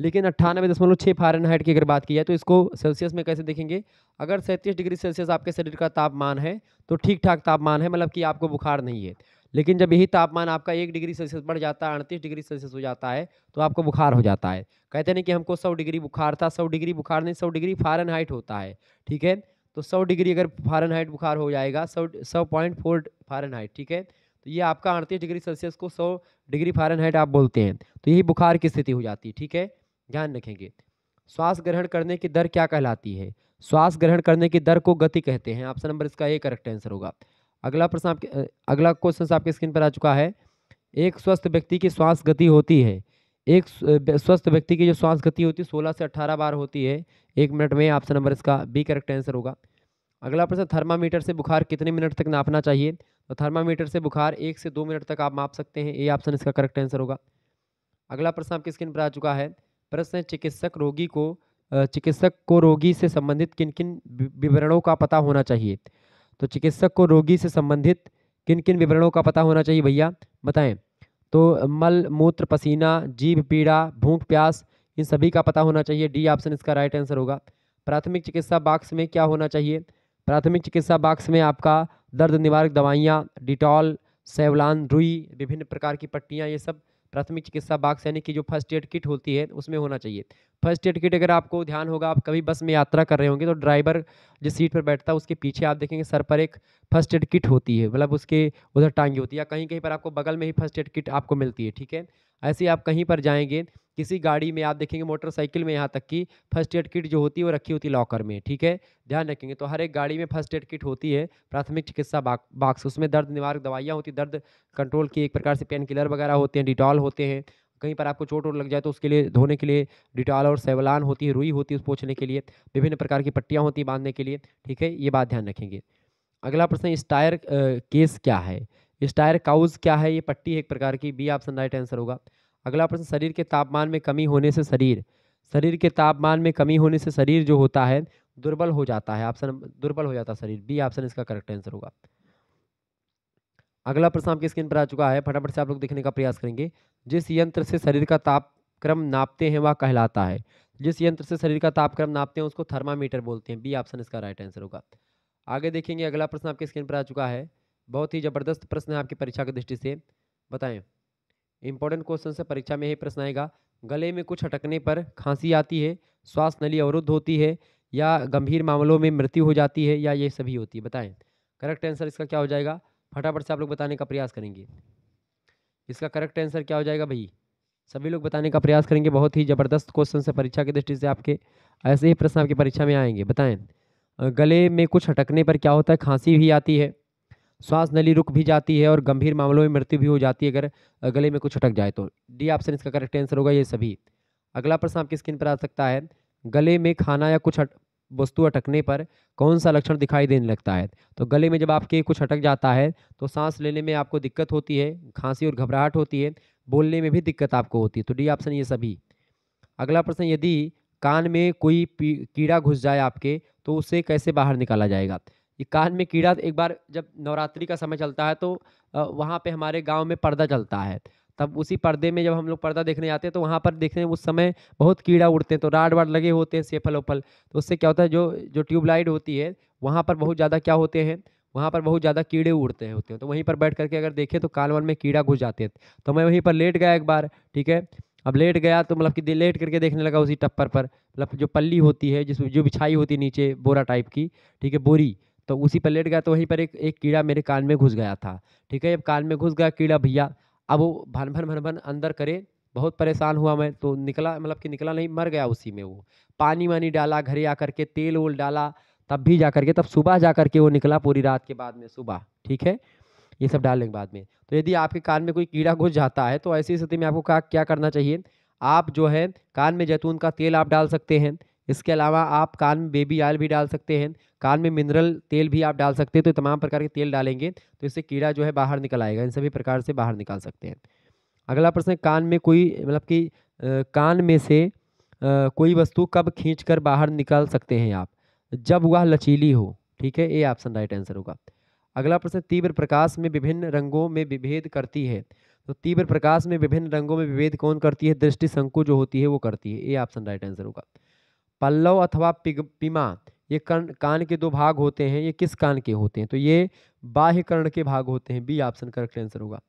लेकिन अट्ठानबे दशमलव छः फारन हाइट की अगर बात की जाए तो इसको सेल्सियस में कैसे देखेंगे अगर सैंतीस डिग्री सेल्सियस आपके शरीर का तापमान है तो ठीक ठाक तापमान है मतलब कि आपको बुखार नहीं है लेकिन जब यही तापमान आपका एक डिग्री सेल्सियस बढ़ जाता है अड़तीस डिग्री सेल्सियस हो जाता है तो आपको बुखार हो जाता है कहते नहीं कि हमको सौ डिग्री बुखार था सौ डिग्री बुखार नहीं सौ डिग्री फारन हाइट होता है ठीक है तो सौ डिग्री अगर फारेनहाइट बुखार हो जाएगा सौ सौ पॉइंट फोर फारेनहाइट ठीक है तो ये आपका अड़तीस डिग्री सेल्सियस को सौ डिग्री फारेनहाइट आप बोलते हैं तो यही बुखार की स्थिति हो जाती है ठीक है ध्यान रखेंगे श्वास ग्रहण करने की दर क्या कहलाती है श्वास ग्रहण करने की दर को गति कहते हैं ऑप्शन नंबर इसका ए करेक्ट आंसर होगा अगला प्रश्न आपके अगला क्वेश्चन आपके स्क्रीन पर आ चुका है एक स्वस्थ व्यक्ति की श्वास गति होती है एक स्वस्थ व्यक्ति की जो श्वास गति होती है सोलह से अट्ठारह बार होती है एक मिनट में ऑप्शन नंबर इसका बी करेक्ट आंसर होगा अगला प्रश्न थर्मामीटर से बुखार कितने मिनट तक नापना चाहिए तो थर्मामीटर से बुखार एक से दो मिनट तक आप माप सकते हैं ये ऑप्शन इसका करेक्ट आंसर होगा अगला प्रश्न आपकी स्क्रीन पर आ चुका है प्रश्न है चिकित्सक रोगी को चिकित्सक को रोगी से संबंधित किन किन विवरणों का पता होना चाहिए तो चिकित्सक को रोगी से संबंधित किन किन विवरणों का पता होना चाहिए भैया बताएं तो मल मूत्र पसीना जीभ पीड़ा भूख प्यास इन सभी का पता होना चाहिए डी ऑप्शन इसका राइट आंसर होगा प्राथमिक चिकित्सा बाक्स में क्या होना चाहिए प्राथमिक चिकित्सा बाक्स में आपका दर्द निवारक दवाइयाँ डिटॉल सेवलान रुई विभिन्न प्रकार की पट्टियाँ ये सब प्राथमिक चिकित्सा बाक्स यानी कि जो फर्स्ट एड किट होती है उसमें होना चाहिए फर्स्ट एड किट अगर आपको ध्यान होगा आप कभी बस में यात्रा कर रहे होंगे तो ड्राइवर जिस सीट पर बैठता है उसके पीछे आप देखेंगे सर पर एक फर्स्ट एड किट होती है मतलब उसके उधर टांगी होती है या कहीं कहीं पर आपको बगल में ही फर्स्ट एड किट आपको मिलती है ठीक है ऐसे ही आप कहीं पर जाएंगे किसी गाड़ी में आप देखेंगे मोटरसाइकिल में यहाँ तक कि फर्स्ट एड किट जो होती है वो रखी होती है लॉकर में ठीक है ध्यान रखेंगे तो हर एक गाड़ी में फर्स्ट एड किट होती है प्राथमिक चिकित्सा बाक्स उसमें दर्द निवारक दवाइयाँ होती दर्द कंट्रोल की एक प्रकार से पेन किलर वगैरह होते हैं डिटॉल होते हैं कहीं पर आपको चोट वोट लग जाए तो उसके लिए धोने के लिए डिटॉल और सेवलान होती है रुई होती है उस पोछने के लिए विभिन्न प्रकार की पट्टियाँ होती हैं बांधने के लिए ठीक है ये बात ध्यान रखेंगे अगला प्रश्न स्टायर केस क्या है स्टायर काउज क्या है ये पट्टी एक प्रकार की बी ऑप्शन राइट आंसर होगा अगला प्रश्न शरीर के तापमान में कमी होने से शरीर शरीर के तापमान में कमी होने से शरीर जो होता है दुर्बल हो जाता है ऑप्शन दुर्बल हो जाता है शरीर बी ऑप्शन इसका करेक्ट आंसर होगा अगला प्रश्न आपकी स्क्रीन पर आ चुका है फटाफट से आप लोग देखने का प्रयास करेंगे जिस यंत्र से शरीर का तापक्रम नापते हैं वह कहलाता है जिस यंत्र से शरीर का तापक्रम नापते हैं उसको थर्मामीटर बोलते हैं बी ऑप्शन इसका राइट आंसर होगा आगे देखेंगे अगला प्रश्न आपके स्क्रीन पर आ चुका है बहुत ही ज़बरदस्त प्रश्न है आपकी परीक्षा की दृष्टि से बताएं इंपॉर्टेंट क्वेश्चन से परीक्षा में यही प्रश्न आएगा गले में कुछ अटकने पर खांसी आती है श्वास नली अवरुद्ध होती है या गंभीर मामलों में मृत्यु हो जाती है या ये सभी होती है बताएं करेक्ट आंसर इसका क्या हो जाएगा फटाफट से आप लोग बताने का प्रयास करेंगे इसका करेक्ट आंसर क्या हो जाएगा भाई सभी लोग बताने का प्रयास करेंगे बहुत ही ज़बरदस्त क्वेश्चन से परीक्षा की दृष्टि से आपके ऐसे ही प्रश्न आपकी परीक्षा में आएंगे बताएं गले में कुछ अटकने पर क्या होता है खांसी भी आती है श्वास नली रुक भी जाती है और गंभीर मामलों में मृत्यु भी हो जाती है अगर गले में कुछ अटक जाए तो डी ऑप्शन इसका करेक्ट आंसर होगा ये सभी अगला प्रश्न आपकी स्क्रीन पर आ सकता है गले में खाना या कुछ वस्तु अटकने पर कौन सा लक्षण दिखाई देने लगता है तो गले में जब आपके कुछ अटक जाता है तो सांस लेने में आपको दिक्कत होती है खांसी और घबराहट होती है बोलने में भी दिक्कत आपको होती है तो डी ऑप्शन ये सभी अगला प्रश्न यदि कान में कोई कीड़ा घुस जाए आपके तो उसे कैसे बाहर निकाला जाएगा ये कान में कीड़ा एक बार जब नवरात्रि का समय चलता है तो वहाँ पे हमारे गांव में पर्दा चलता है तब उसी पर्दे में जब हम लोग पर्दा देखने जाते हैं तो वहाँ पर देखने उस समय बहुत कीड़ा उड़ते हैं तो राड वाड लगे होते हैं सेफल ओफल तो उससे क्या होता है जो जो ट्यूबलाइट होती है वहाँ पर बहुत ज़्यादा क्या होते हैं वहाँ पर बहुत ज़्यादा कीड़े उड़ते हैं होते हैं तो वहीं पर बैठ करके अगर देखें तो कालवन में कीड़ा घुस जाते हैं तो मैं वहीं पर लेट गया एक बार ठीक है अब लेट गया तो मतलब कि दे लेट करके देखने लगा उसी टप्पर पर मतलब जो पल्ली होती है जिस जो बिछाई होती है नीचे बोरा टाइप की ठीक है बोरी तो उसी पर लेट गया तो वहीं पर एक एक कीड़ा मेरे कान में घुस गया था ठीक है अब कान में घुस गया कीड़ा भैया अब वो भन भन भन भन अंदर करे बहुत परेशान हुआ मैं तो निकला मतलब कि निकला नहीं मर गया उसी में वो पानी वानी डाला घरे आकर के तेल वोल डाला तब भी जा करके तब सुबह जा करके वो निकला पूरी रात के बाद में सुबह ठीक है ये सब डाल लेंगे बाद में तो यदि आपके कान में कोई कीड़ा घुस जाता है तो ऐसी स्थिति में आपको का, क्या करना चाहिए आप जो है कान में जैतून का तेल आप डाल सकते हैं इसके अलावा आप कान में बेबी ऑयल भी डाल सकते हैं कान में मिनरल तेल भी आप डाल सकते हैं तो तमाम प्रकार के तेल डालेंगे तो इससे कीड़ा जो है बाहर निकल आएगा इन सभी प्रकार से बाहर निकाल सकते हैं अगला प्रश्न कान में कोई मतलब कि कान में से कोई वस्तु कब खींच कर बाहर निकाल सकते हैं आप जब वह लचीली हो ठीक है ये ऑप्शन राइट आंसर होगा अगला प्रश्न तीव्र प्रकाश में विभिन्न रंगों में विभेद करती है तो तीव्र प्रकाश में विभिन्न रंगों में विभेद कौन करती है दृष्टि शंकु जो होती है वो करती है ये ऑप्शन राइट आंसर होगा पल्लव अथवा पिमा ये कर्ण कान के दो भाग होते हैं ये किस कान के होते हैं तो ये बाह्य कर्ण के भाग होते हैं बी ऑप्शन करेक्ट आंसर होगा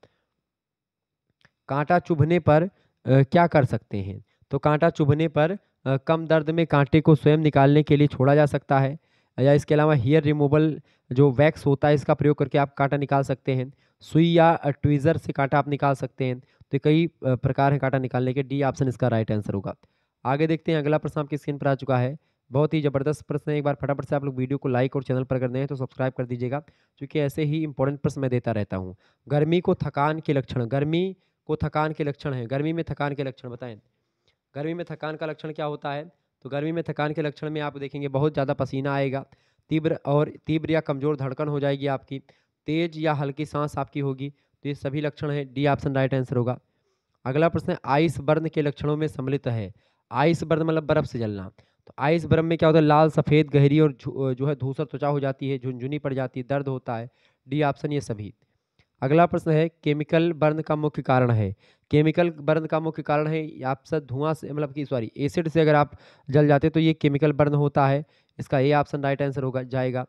कांटा चुभने पर आ, क्या कर सकते हैं तो कांटा चुभने पर आ, कम दर्द में कांटे को स्वयं निकालने के लिए छोड़ा जा सकता है या इसके अलावा हेयर रिमूवल जो वैक्स होता है इसका प्रयोग करके आप कांटा निकाल सकते हैं सुई या ट्वीज़र से कांटा आप निकाल सकते हैं तो कई प्रकार हैं कांटा निकालने के डी ऑप्शन इसका राइट आंसर होगा आगे देखते हैं अगला प्रश्न आपकी स्क्रीन पर आ चुका है बहुत ही ज़बरदस्त प्रश्न है एक बार फटाफट से आप लोग वीडियो को लाइक और चैनल पर कर दें तो सब्सक्राइब कर दीजिएगा क्योंकि ऐसे ही इंपॉर्टेंट प्रश्न मैं देता रहता हूँ गर्मी को थकान के लक्षण गर्मी को थकान के लक्षण हैं गर्मी में थकान के लक्षण बताएं गर्मी में थकान का लक्षण क्या होता है तो गर्मी में थकान के लक्षण में आप देखेंगे बहुत ज़्यादा पसीना आएगा तीव्र और तीव्र या कमज़ोर धड़कन हो जाएगी आपकी तेज या हल्की सांस आपकी होगी तो ये सभी लक्षण हैं डी ऑप्शन राइट आंसर होगा अगला प्रश्न आइस बर्न के लक्षणों में सम्मिलित है आइस बर्न मतलब बर्फ़ से जलना तो आइस बर्न में क्या होता है लाल सफ़ेद गहरी और जो है धूसर त्वचा हो जाती है झुनझुनी पड़ जाती है दर्द होता है डी ऑप्शन ये सभी अगला प्रश्न है केमिकल बर्न का मुख्य कारण है केमिकल बर्न का मुख्य कारण है आप सर धुआं से मतलब कि सॉरी एसिड से अगर आप जल जाते तो ये केमिकल बर्न होता है इसका ये ऑप्शन राइट आंसर होगा जाएगा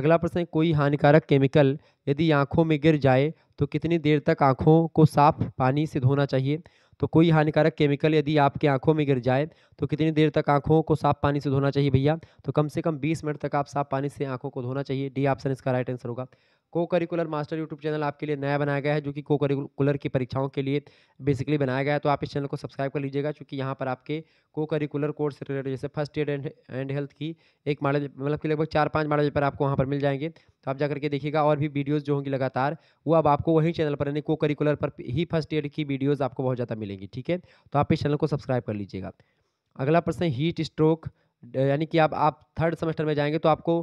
अगला प्रश्न है कोई हानिकारक केमिकल यदि आँखों में गिर जाए तो कितनी देर तक आँखों को साफ पानी से धोना चाहिए तो कोई हानिकारक केमिकल यदि आपके आंखों में गिर जाए तो कितनी देर तक आंखों को साफ पानी से धोना चाहिए भैया तो कम से कम 20 मिनट तक आप साफ पानी से आंखों को धोना चाहिए डी ऑप्शन इसका राइट आंसर होगा cocurricular master YouTube channel आपके लिए नया बनाया गया है जो कि को करिकुलर की परीक्षाओं के लिए बेसिकली बनाया गया है तो आप इस चैनल को सब्सक्राइब कर लीजिएगा क्योंकि यहाँ पर आपके को करिकुलर कोर्स से रिलेटेड जैसे first aid and and health की एक मॉडल मतलब कि लगभग चार पाँच मॉडल पेपर आपको वहाँ पर मिल जाएंगे तो आप जा करके देखिएगा और भी वीडियोज़ जो होंगी लगातार वो अब आपको वहीं चैनल पर यानी को करिकुलर पर ही फर्स्ट एड की वीडियोज़ आपको बहुत ज़्यादा मिलेंगी ठीक है तो आप इस चैनल को सब्सक्राइब कर लीजिएगा अगला प्रश्न हीट स्ट्रोक यानी कि आप आप थर्ड सेमेस्टर में जाएंगे तो आपको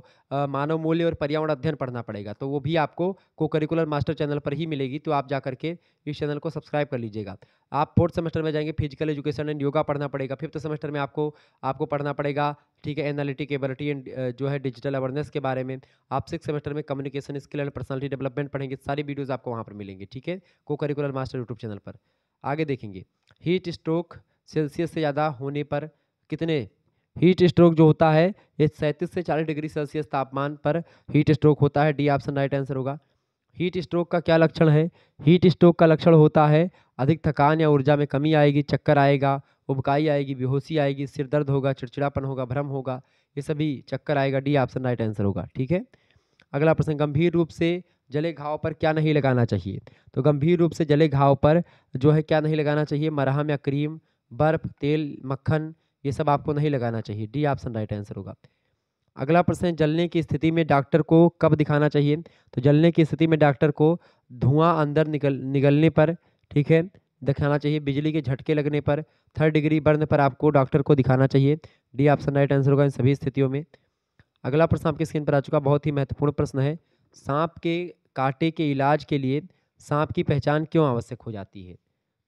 मानव मूल्य और पर्यावरण अध्ययन पढ़ना पड़ेगा तो वो भी आपको को करिकुलर मास्टर चैनल पर ही मिलेगी तो आप जा करके इस चैनल को सब्सक्राइब कर लीजिएगा आप फोर्थ सेमेस्टर में जाएंगे फिजिकल एजुकेशन एंड योगा पढ़ना पड़ेगा फिफ्थ सेमेस्टर में आपको आपको पढ़ना पड़ेगा ठीक है एनालिटिक एबिलिटी एंड जो है डिजिटल अवेयरनेस के बारे में आप सिक्स सेमेस्टर में communication skill and personality development पढ़ेंगे सारी वीडियोज़ आपको वहाँ पर मिलेंगे ठीक है को करिकुलर मास्टर यूट्यूब चैनल पर आगे देखेंगे हीट स्ट्रोक सेल्सियस से ज़्यादा होने पर कितने हीट स्ट्रोक जो होता है ये सैंतीस से चालीस डिग्री सेल्सियस तापमान पर हीट स्ट्रोक होता है डी ऑप्शन राइट आंसर होगा हीट स्ट्रोक का क्या लक्षण है हीट स्ट्रोक का लक्षण होता है अधिक थकान या ऊर्जा में कमी आएगी चक्कर आएगा उबकाई आएगी बेहोशी आएगी सिर दर्द होगा चिड़चिड़ापन होगा भ्रम होगा ये सभी चक्कर आएगा डी ऑप्शन राइट आंसर होगा ठीक है अगला प्रश्न गंभीर रूप से जले घाव पर क्या नहीं लगाना चाहिए तो गंभीर रूप से जले घाव पर जो है क्या नहीं लगाना चाहिए मरहम या क्रीम बर्फ़ तेल मक्खन ये सब आपको नहीं लगाना चाहिए डी ऑप्शन राइट आंसर होगा अगला प्रश्न जलने की स्थिति में डॉक्टर को कब दिखाना चाहिए तो जलने की स्थिति में डॉक्टर को धुआं अंदर निकल निकलने पर ठीक है दिखाना चाहिए बिजली के झटके लगने पर थर्ड डिग्री बर्न पर आपको डॉक्टर को दिखाना चाहिए डी ऑप्शन राइट आंसर होगा इन सभी स्थितियों में अगला प्रश्न आपकी स्क्रीन पर आ चुका बहुत ही महत्वपूर्ण प्रश्न है सांप के कांटे के इलाज के लिए सांप की पहचान क्यों आवश्यक हो जाती है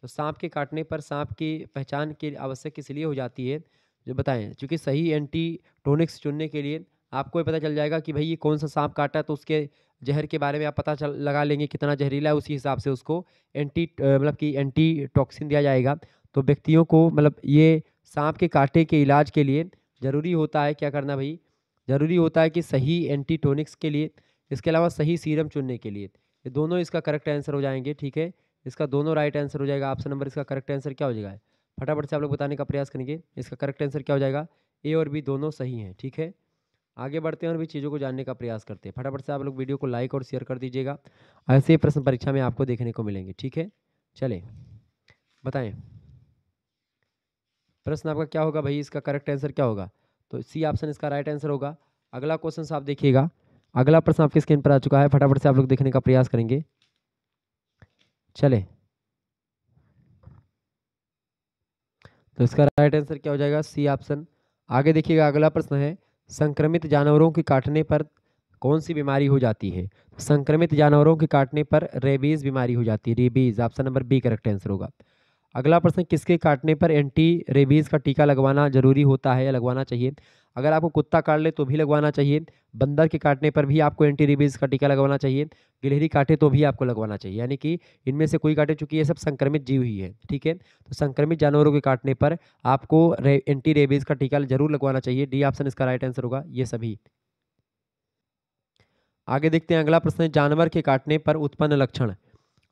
तो सांप के काटने पर सांप की पहचान के आवश्यक इसलिए हो जाती है जो बताएं क्योंकि सही एंटीटोनिक्स चुनने के लिए आपको पता चल जाएगा कि भाई ये कौन सा सांप काटा तो उसके जहर के बारे में आप पता चल लगा लेंगे कितना जहरीला है उसी हिसाब से उसको एंटी मतलब कि एंटी टॉक्सिन दिया जाएगा तो व्यक्तियों को मतलब ये सांप के काटे के इलाज के लिए ज़रूरी होता है क्या करना भाई ज़रूरी होता है कि सही एंटीटोनिक्स के लिए इसके अलावा सही सीरम चुनने के लिए ये दोनों इसका करेक्ट आंसर हो जाएंगे ठीक है इसका दोनों राइट आंसर हो जाएगा ऑप्शन नंबर इसका करेक्ट आंसर क्या हो जाएगा फटाफट से आप लोग बताने का प्रयास करेंगे इसका करेक्ट आंसर क्या हो जाएगा ए और बी दोनों सही हैं ठीक है आगे बढ़ते हैं और भी चीज़ों को जानने का प्रयास करते हैं फटाफट से आप लोग वीडियो को लाइक और शेयर कर दीजिएगा ऐसे ही प्रश्न परीक्षा में आपको देखने को मिलेंगे ठीक है चले बताएं प्रश्न आपका क्या होगा भाई इसका करेक्ट आंसर क्या होगा तो सी ऑप्शन इसका राइट आंसर होगा अगला क्वेश्चन आप देखिएगा अगला प्रश्न आपके स्क्रीन पर आ चुका है फटाफट से आप लोग देखने का प्रयास करेंगे चले तो इसका राइट आंसर क्या हो जाएगा सी ऑप्शन आगे देखिएगा अगला प्रश्न है संक्रमित जानवरों के काटने पर कौन सी बीमारी हो जाती है संक्रमित जानवरों के काटने पर रेबीज बीमारी हो जाती है rabies option number B correct answer होगा अगला प्रश्न किसके काटने पर एंटी रेबीज़ का टीका लगवाना जरूरी होता है या लगवाना चाहिए अगर आपको कुत्ता काट ले तो भी लगवाना चाहिए बंदर के काटने पर भी आपको एंटी रिबीज का टीका लगवाना चाहिए गिलहरी काटे तो भी आपको लगवाना चाहिए यानी कि इनमें से कोई काटे चूंकि ये सब संक्रमित जीव ही है ठीक है तो संक्रमित जानवरों के काटने पर आपको एंटी रेबीज़ का टीका जरूर लगवाना चाहिए डी ऑप्शन इसका राइट आंसर होगा ये सभी आगे देखते हैं अगला प्रश्न है जानवर के काटने पर उत्पन्न लक्षण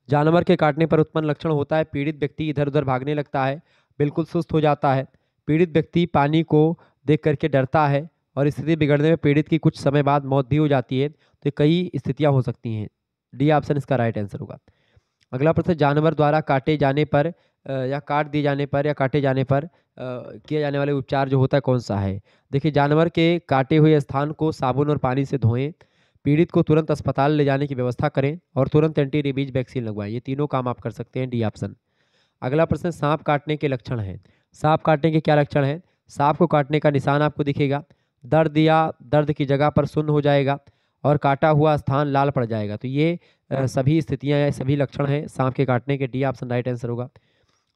जानवर के काटने पर उत्पन्न लक्षण होता है पीड़ित व्यक्ति इधर उधर भागने लगता है बिल्कुल सुस्त हो जाता है पीड़ित व्यक्ति पानी को देख करके डरता है और स्थिति बिगड़ने में पीड़ित की कुछ समय बाद मौत भी हो जाती है तो कई स्थितियाँ हो सकती हैं डी ऑप्शन इसका राइट आंसर होगा अगला प्रश्न जानवर द्वारा काटे जाने पर या काट दिए जाने पर या काटे जाने पर किया जाने वाले उपचार जो होता है कौन सा है देखिए जानवर के काटे हुए स्थान को साबुन और पानी से धोएं पीड़ित को तुरंत अस्पताल ले जाने की व्यवस्था करें और तुरंत एंटी रेबीज वैक्सीन लगवाएं ये तीनों काम आप कर सकते हैं डी ऑप्शन अगला प्रश्न सांप काटने के लक्षण हैं सांप काटने के क्या लक्षण हैं सांप को काटने का निशान आपको दिखेगा दर्द या दर्द की जगह पर सुन्न हो जाएगा और काटा हुआ स्थान लाल पड़ जाएगा तो ये सभी स्थितियाँ या सभी लक्षण हैं सांप के काटने के डी ऑप्शन राइट आंसर होगा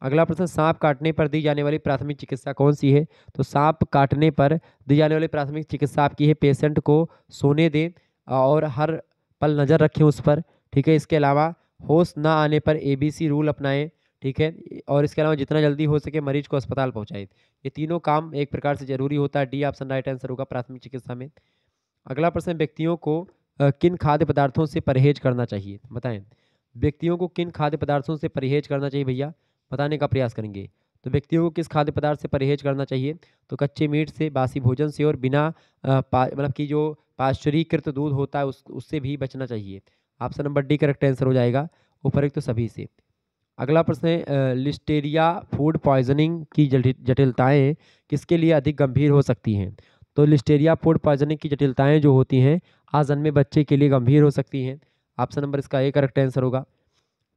अगला प्रश्न सांप काटने पर दी जाने वाली प्राथमिक चिकित्सा कौन सी है तो सांप काटने पर दी जाने वाली प्राथमिक चिकित्सा आपकी है पेशेंट को सोने दें और हर पल नज़र रखें उस पर ठीक है इसके अलावा होश ना आने पर सी रूल अपनाएँ ठीक है और इसके अलावा जितना जल्दी हो सके मरीज को अस्पताल पहुँचाए ये तीनों काम एक प्रकार से जरूरी होता है डी ऑप्शन राइट आंसर होगा प्राथमिक चिकित्सा में अगला प्रश्न व्यक्तियों को किन खाद्य पदार्थों से परहेज करना चाहिए बताएं व्यक्तियों को किन खाद्य पदार्थों से परहेज करना चाहिए भैया बताने का प्रयास करेंगे तो व्यक्तियों को किस खाद्य पदार्थ से परहेज करना चाहिए तो कच्चे मीट से बासी भोजन से और बिना मतलब कि जो पाश्चरीकृत दूध होता है उस उससे भी बचना चाहिए option number D correct answer हो जाएगा उपरुक्त तो सभी से अगला प्रश्न है लिस्टेरिया फूड पॉइजनिंग की जटिलताएं किसके लिए अधिक गंभीर हो सकती हैं तो लिस्टेरिया फूड पॉइजनिंग की जटिलताएं जो होती हैं आजन्मे बच्चे के लिए गंभीर हो सकती हैं ऑप्शन नंबर इसका ए करेक्ट आंसर होगा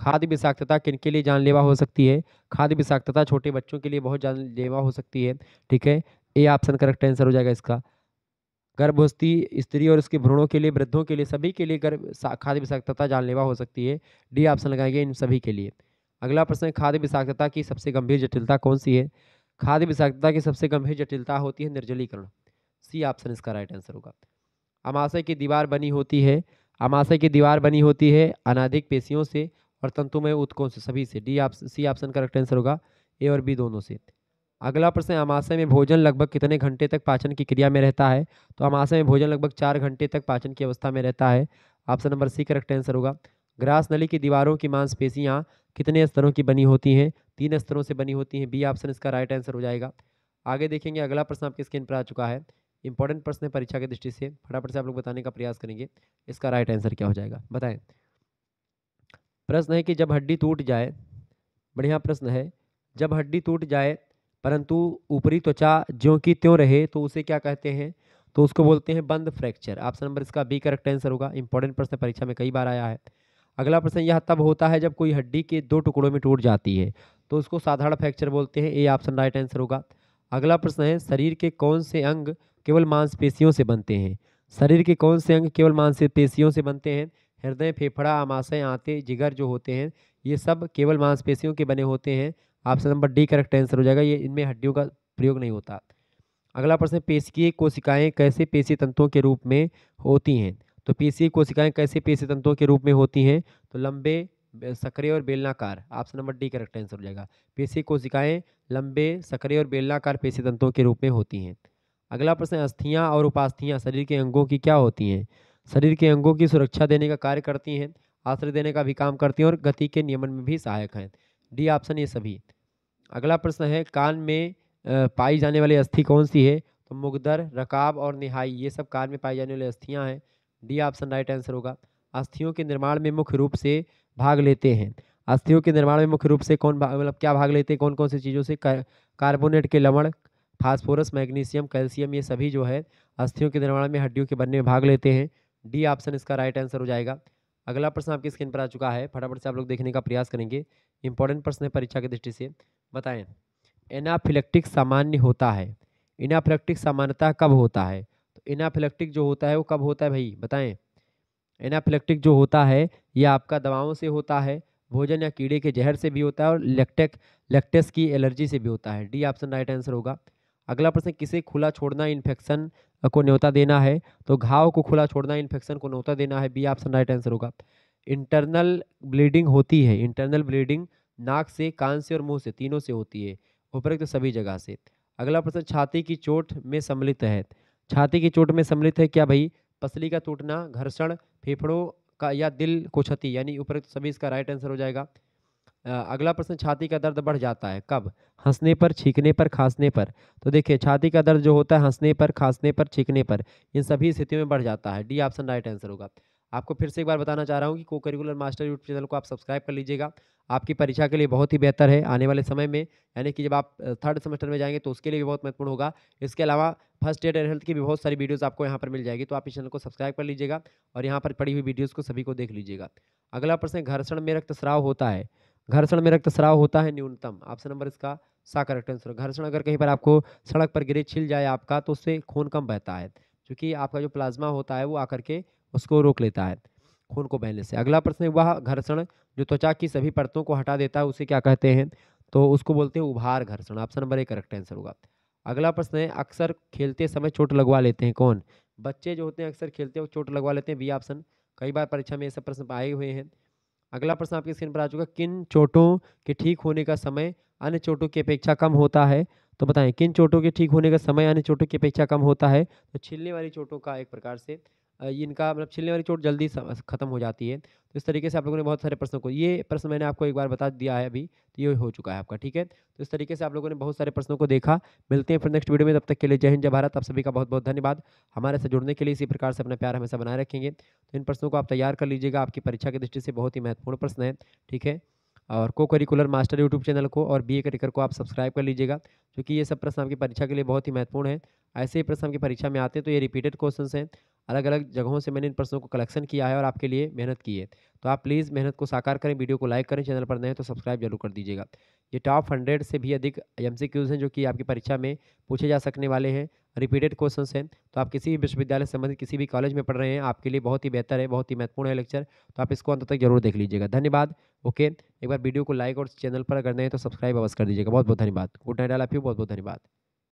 खाद्य विषाक्तता किन के लिए जानलेवा हो सकती है खाद्य विषाक्तता छोटे बच्चों के लिए बहुत जानलेवा हो सकती है ठीक है ए ऑप्शन करेक्ट आंसर हो जाएगा इसका गर्भवस्थी स्त्री और उसके भ्रूणों के लिए वृद्धों के लिए सभी के लिए गर्भ खाद्य विषाक्तता जानलेवा हो सकती है डी ऑप्शन लगाएंगे इन सभी के लिए अगला प्रश्न खाद्य विषाक्तता की सबसे गंभीर जटिलता कौन सी है खाद्य विषाक्तता की सबसे गंभीर जटिलता होती है निर्जलीकरण सी ऑप्शन इसका राइट आंसर होगा अमाशय की दीवार बनी होती है अमाशय की दीवार बनी होती है अनाधिक पेशियों से और तंतुमय उत्कों से सभी से D option C option correct answer होगा ए और बी दोनों से अगला प्रश्न अमाशय में भोजन लगभग कितने घंटे तक पाचन की क्रिया में रहता है तो अमाशय में भोजन लगभग चार घंटे तक पाचन की अवस्था में रहता है option number C correct answer होगा ग्रास नली की दीवारों की मांसपेशियाँ कितने स्तरों की बनी होती हैं तीन स्तरों से बनी होती हैं बी ऑप्शन इसका राइट आंसर हो जाएगा आगे देखेंगे अगला प्रश्न आपके स्क्रीन पर आ चुका है इंपॉर्टेंट प्रश्न है परीक्षा की दृष्टि से फटाफट से आप लोग बताने का प्रयास करेंगे इसका राइट आंसर क्या हो जाएगा बताएं प्रश्न है कि जब हड्डी टूट जाए बढ़िया प्रश्न है जब हड्डी टूट जाए परंतु ऊपरी त्वचा ज्यों की त्यों रहे तो उसे क्या कहते हैं तो उसको बोलते हैं बंद फ्रैक्चर ऑप्शन नंबर इसका बी करेक्ट आंसर होगा इंपॉर्टेंट प्रश्न परीक्षा में कई बार आया है अगला प्रश्न यह तब होता है जब कोई हड्डी के दो टुकड़ों में टूट जाती है तो उसको साधारण फ्रैक्चर बोलते हैं ए ऑप्शन राइट आंसर होगा अगला प्रश्न है शरीर के कौन से अंग केवल मांसपेशियों से बनते हैं शरीर के कौन से अंग केवल मांसपेशियों से बनते हैं हृदय फेफड़ा आमाशय आते जिगर जो होते हैं ये सब केवल मांसपेशियों के बने होते हैं option number D correct answer हो जाएगा ये इनमें हड्डियों का प्रयोग नहीं होता अगला प्रश्न पेशकीय कोशिकाएं कैसे पेशी तंत्रों के रूप में होती हैं तो पेशी कोशिकाएं कैसे पेशी तंतुओं के रूप में होती हैं तो लंबे सक्रिय और बेलनाकार option number D correct answer हो जाएगा पेशी कोशिकाएं लंबे सक्रिय और बेलनाकार पेशी तंतुओं के रूप में होती हैं अगला प्रश्न अस्थियाँ और उपास्थियाँ शरीर के अंगों की क्या होती हैं शरीर के अंगों की सुरक्षा देने का कार्य करती हैं आश्रय देने का भी काम करती हैं और गति के नियमन में भी सहायक हैं डी ऑप्शन ये सभी अगला प्रश्न है कान में पाई जाने वाली अस्थि कौन सी है तो मुगदर रकाब और निहाई ये सब कान में पाई जाने वाली अस्थियाँ हैं डी ऑप्शन राइट आंसर होगा अस्थियों के निर्माण में मुख्य रूप से भाग लेते हैं अस्थियों के निर्माण में मुख्य रूप से कौन मतलब क्या भाग लेते हैं कौन कौन सी चीज़ों से कार्बोनेट के लवण फास्फोरस मैग्नीशियम कैल्शियम ये सभी जो है अस्थियों के निर्माण में हड्डियों के बनने में भाग लेते हैं डी ऑप्शन इसका राइट आंसर हो जाएगा अगला प्रश्न आपकी स्क्रीन पर आ चुका है फटाफट से आप लोग देखने का प्रयास करेंगे इंपॉर्टेंट प्रश्न है परीक्षा की दृष्टि से बताएं एनाफिलेक्टिक सामान्य होता है इनाफिलेक्टिक सामान्यता कब होता है एनाफिलेक्टिक जो होता है वो कब होता है भाई बताएं इनाफिलेक्टिक जो होता है यह आपका दवाओं से होता है भोजन या कीड़े के जहर से भी होता है और लेक्टेक लेक्टेस की एलर्जी से भी होता है डी ऑप्शन राइट आंसर होगा अगला प्रश्न किसे खुला छोड़ना इन्फेक्शन को न्योता देना है तो घाव को खुला छोड़ना इन्फेक्शन को न्योता देना है बी ऑप्शन राइट आंसर होगा इंटरनल ब्लीडिंग होती है इंटरनल ब्लीडिंग नाक से कान से और मुंह से तीनों से होती है उपरोक्त तो सभी जगह से अगला प्रश्न छाती की चोट में सम्मिलित है छाती की चोट में सम्मिलित है क्या भाई पसली का टूटना घर्षण फेफड़ों का या दिल को क्षति यानी उपरोक्त सभी इसका राइट आंसर हो जाएगा अगला प्रश्न छाती का दर्द बढ़ जाता है कब हंसने पर छींकने पर खांसने पर तो देखिए छाती का दर्द जो होता है हंसने पर खांसने पर छींकने पर इन सभी स्थितियों में बढ़ जाता है डी ऑप्शन राइट आंसर होगा आपको फिर से एक बार बताना चाह रहा हूँ कि को करिकुलर मास्टर यूट्यूब चैनल को आप सब्सक्राइब कर लीजिएगा आपकी परीक्षा के लिए बहुत ही बेहतर है आने वाले समय में यानी कि जब आप थर्ड सेमेस्टर में जाएंगे तो उसके लिए भी बहुत महत्वपूर्ण होगा इसके अलावा फर्स्ट एड एंड हेल्थ की भी बहुत सारी वीडियोस आपको यहाँ पर मिल जाएगी तो आप इस चैनल को सब्सक्राइब कर लीजिएगा और यहाँ पर पड़ी हुई वीडियोज़ को सभी को देख लीजिएगा अगला प्रश्न घर्षण में रक्तस्राव होता है घर्षण में रक्तस्राव होता है न्यूनतम ऑप्शन नंबर इसका सा करेक्ट आंसर घर्षण अगर कहीं पर आपको सड़क पर गिरे छिल जाए आपका तो उससे खून कम बहता है क्योंकि आपका जो प्लाज्मा होता है वो आकर के उसको रोक लेता है खून को बहने से अगला प्रश्न वह घर्षण जो त्वचा की सभी परतों को हटा देता है उसे क्या कहते हैं तो उसको बोलते हैं उभार घर्षण ऑप्शन नंबर एक करेक्ट आंसर होगा अगला प्रश्न है अक्सर खेलते समय चोट लगवा लेते हैं कौन बच्चे जो होते हैं अक्सर खेलते वक्त चोट लगवा लेते हैं बी ऑप्शन कई बार परीक्षा में ये सब प्रश्न आए हुए हैं अगला प्रश्न आपकी स्क्रीन पर आ चुका किन चोटों के ठीक होने का समय अन्य चोटों की अपेक्षा कम होता है तो बताएं किन चोटों के ठीक होने का समय अन्य चोटों की अपेक्षा कम होता है तो छिलने वाली चोटों का एक प्रकार से इनका मतलब छिलने वाली चोट जल्दी ख़त्म हो जाती है तो इस तरीके से आप लोगों ने बहुत सारे प्रश्नों को ये प्रश्न मैंने आपको एक बार बता दिया है अभी तो ये हो चुका है आपका ठीक है तो इस तरीके से आप लोगों ने बहुत सारे प्रश्नों को देखा मिलते हैं फिर नेक्स्ट वीडियो में तब तक के लिए जय हिंद जय भारत आप सभी का बहुत बहुत धन्यवाद हमारे से जुड़ने के लिए इसी प्रकार से अपना प्यार हमेशा बनाए रखेंगे तो इन प्रश्नों को आप तैयार कर लीजिएगा आपकी परीक्षा की दृष्टि से बहुत ही महत्वपूर्ण प्रश्न है ठीक है और cocurricular master YouTube channel को और बी ए करिकर को आप सब्सक्राइब कर लीजिएगा क्योंकि ये सब प्रश्न आपकी परीक्षा के लिए बहुत ही महत्वपूर्ण है ऐसे ही प्रश्न आपकी परीक्षा में आते हैं तो ये रिपीटेड क्वेश्चन हैं अलग अलग जगहों से मैंने इन प्रश्नों को कलेक्शन किया है और आपके लिए मेहनत की है तो आप प्लीज़ मेहनत को साकार करें वीडियो को लाइक करें चैनल पर नए तो सब्सक्राइब जरूर कर दीजिएगा ये टॉप हंड्रेड से भी अधिक एम हैं जो कि आपकी परीक्षा में पूछे जा सकने वाले हैं रिपीटेड क्वेश्चन हैं तो आप किसी भी विश्वविद्यालय संबंधित किसी भी कॉलेज में पढ़ रहे हैं आपके लिए बहुत ही बेहतर है बहुत ही महत्वपूर्ण है लेक्चर तो आप इसको अंत तक जरूर देख लीजिएगा धन्यवाद ओके एक बार वीडियो को लाइक और चैनल पर अगर नए तो सब्सक्राइब अवश्य कर दीजिएगा बहुत बहुत धन्यवाद गुड नाइट आई लव बहुत बहुत धन्यवाद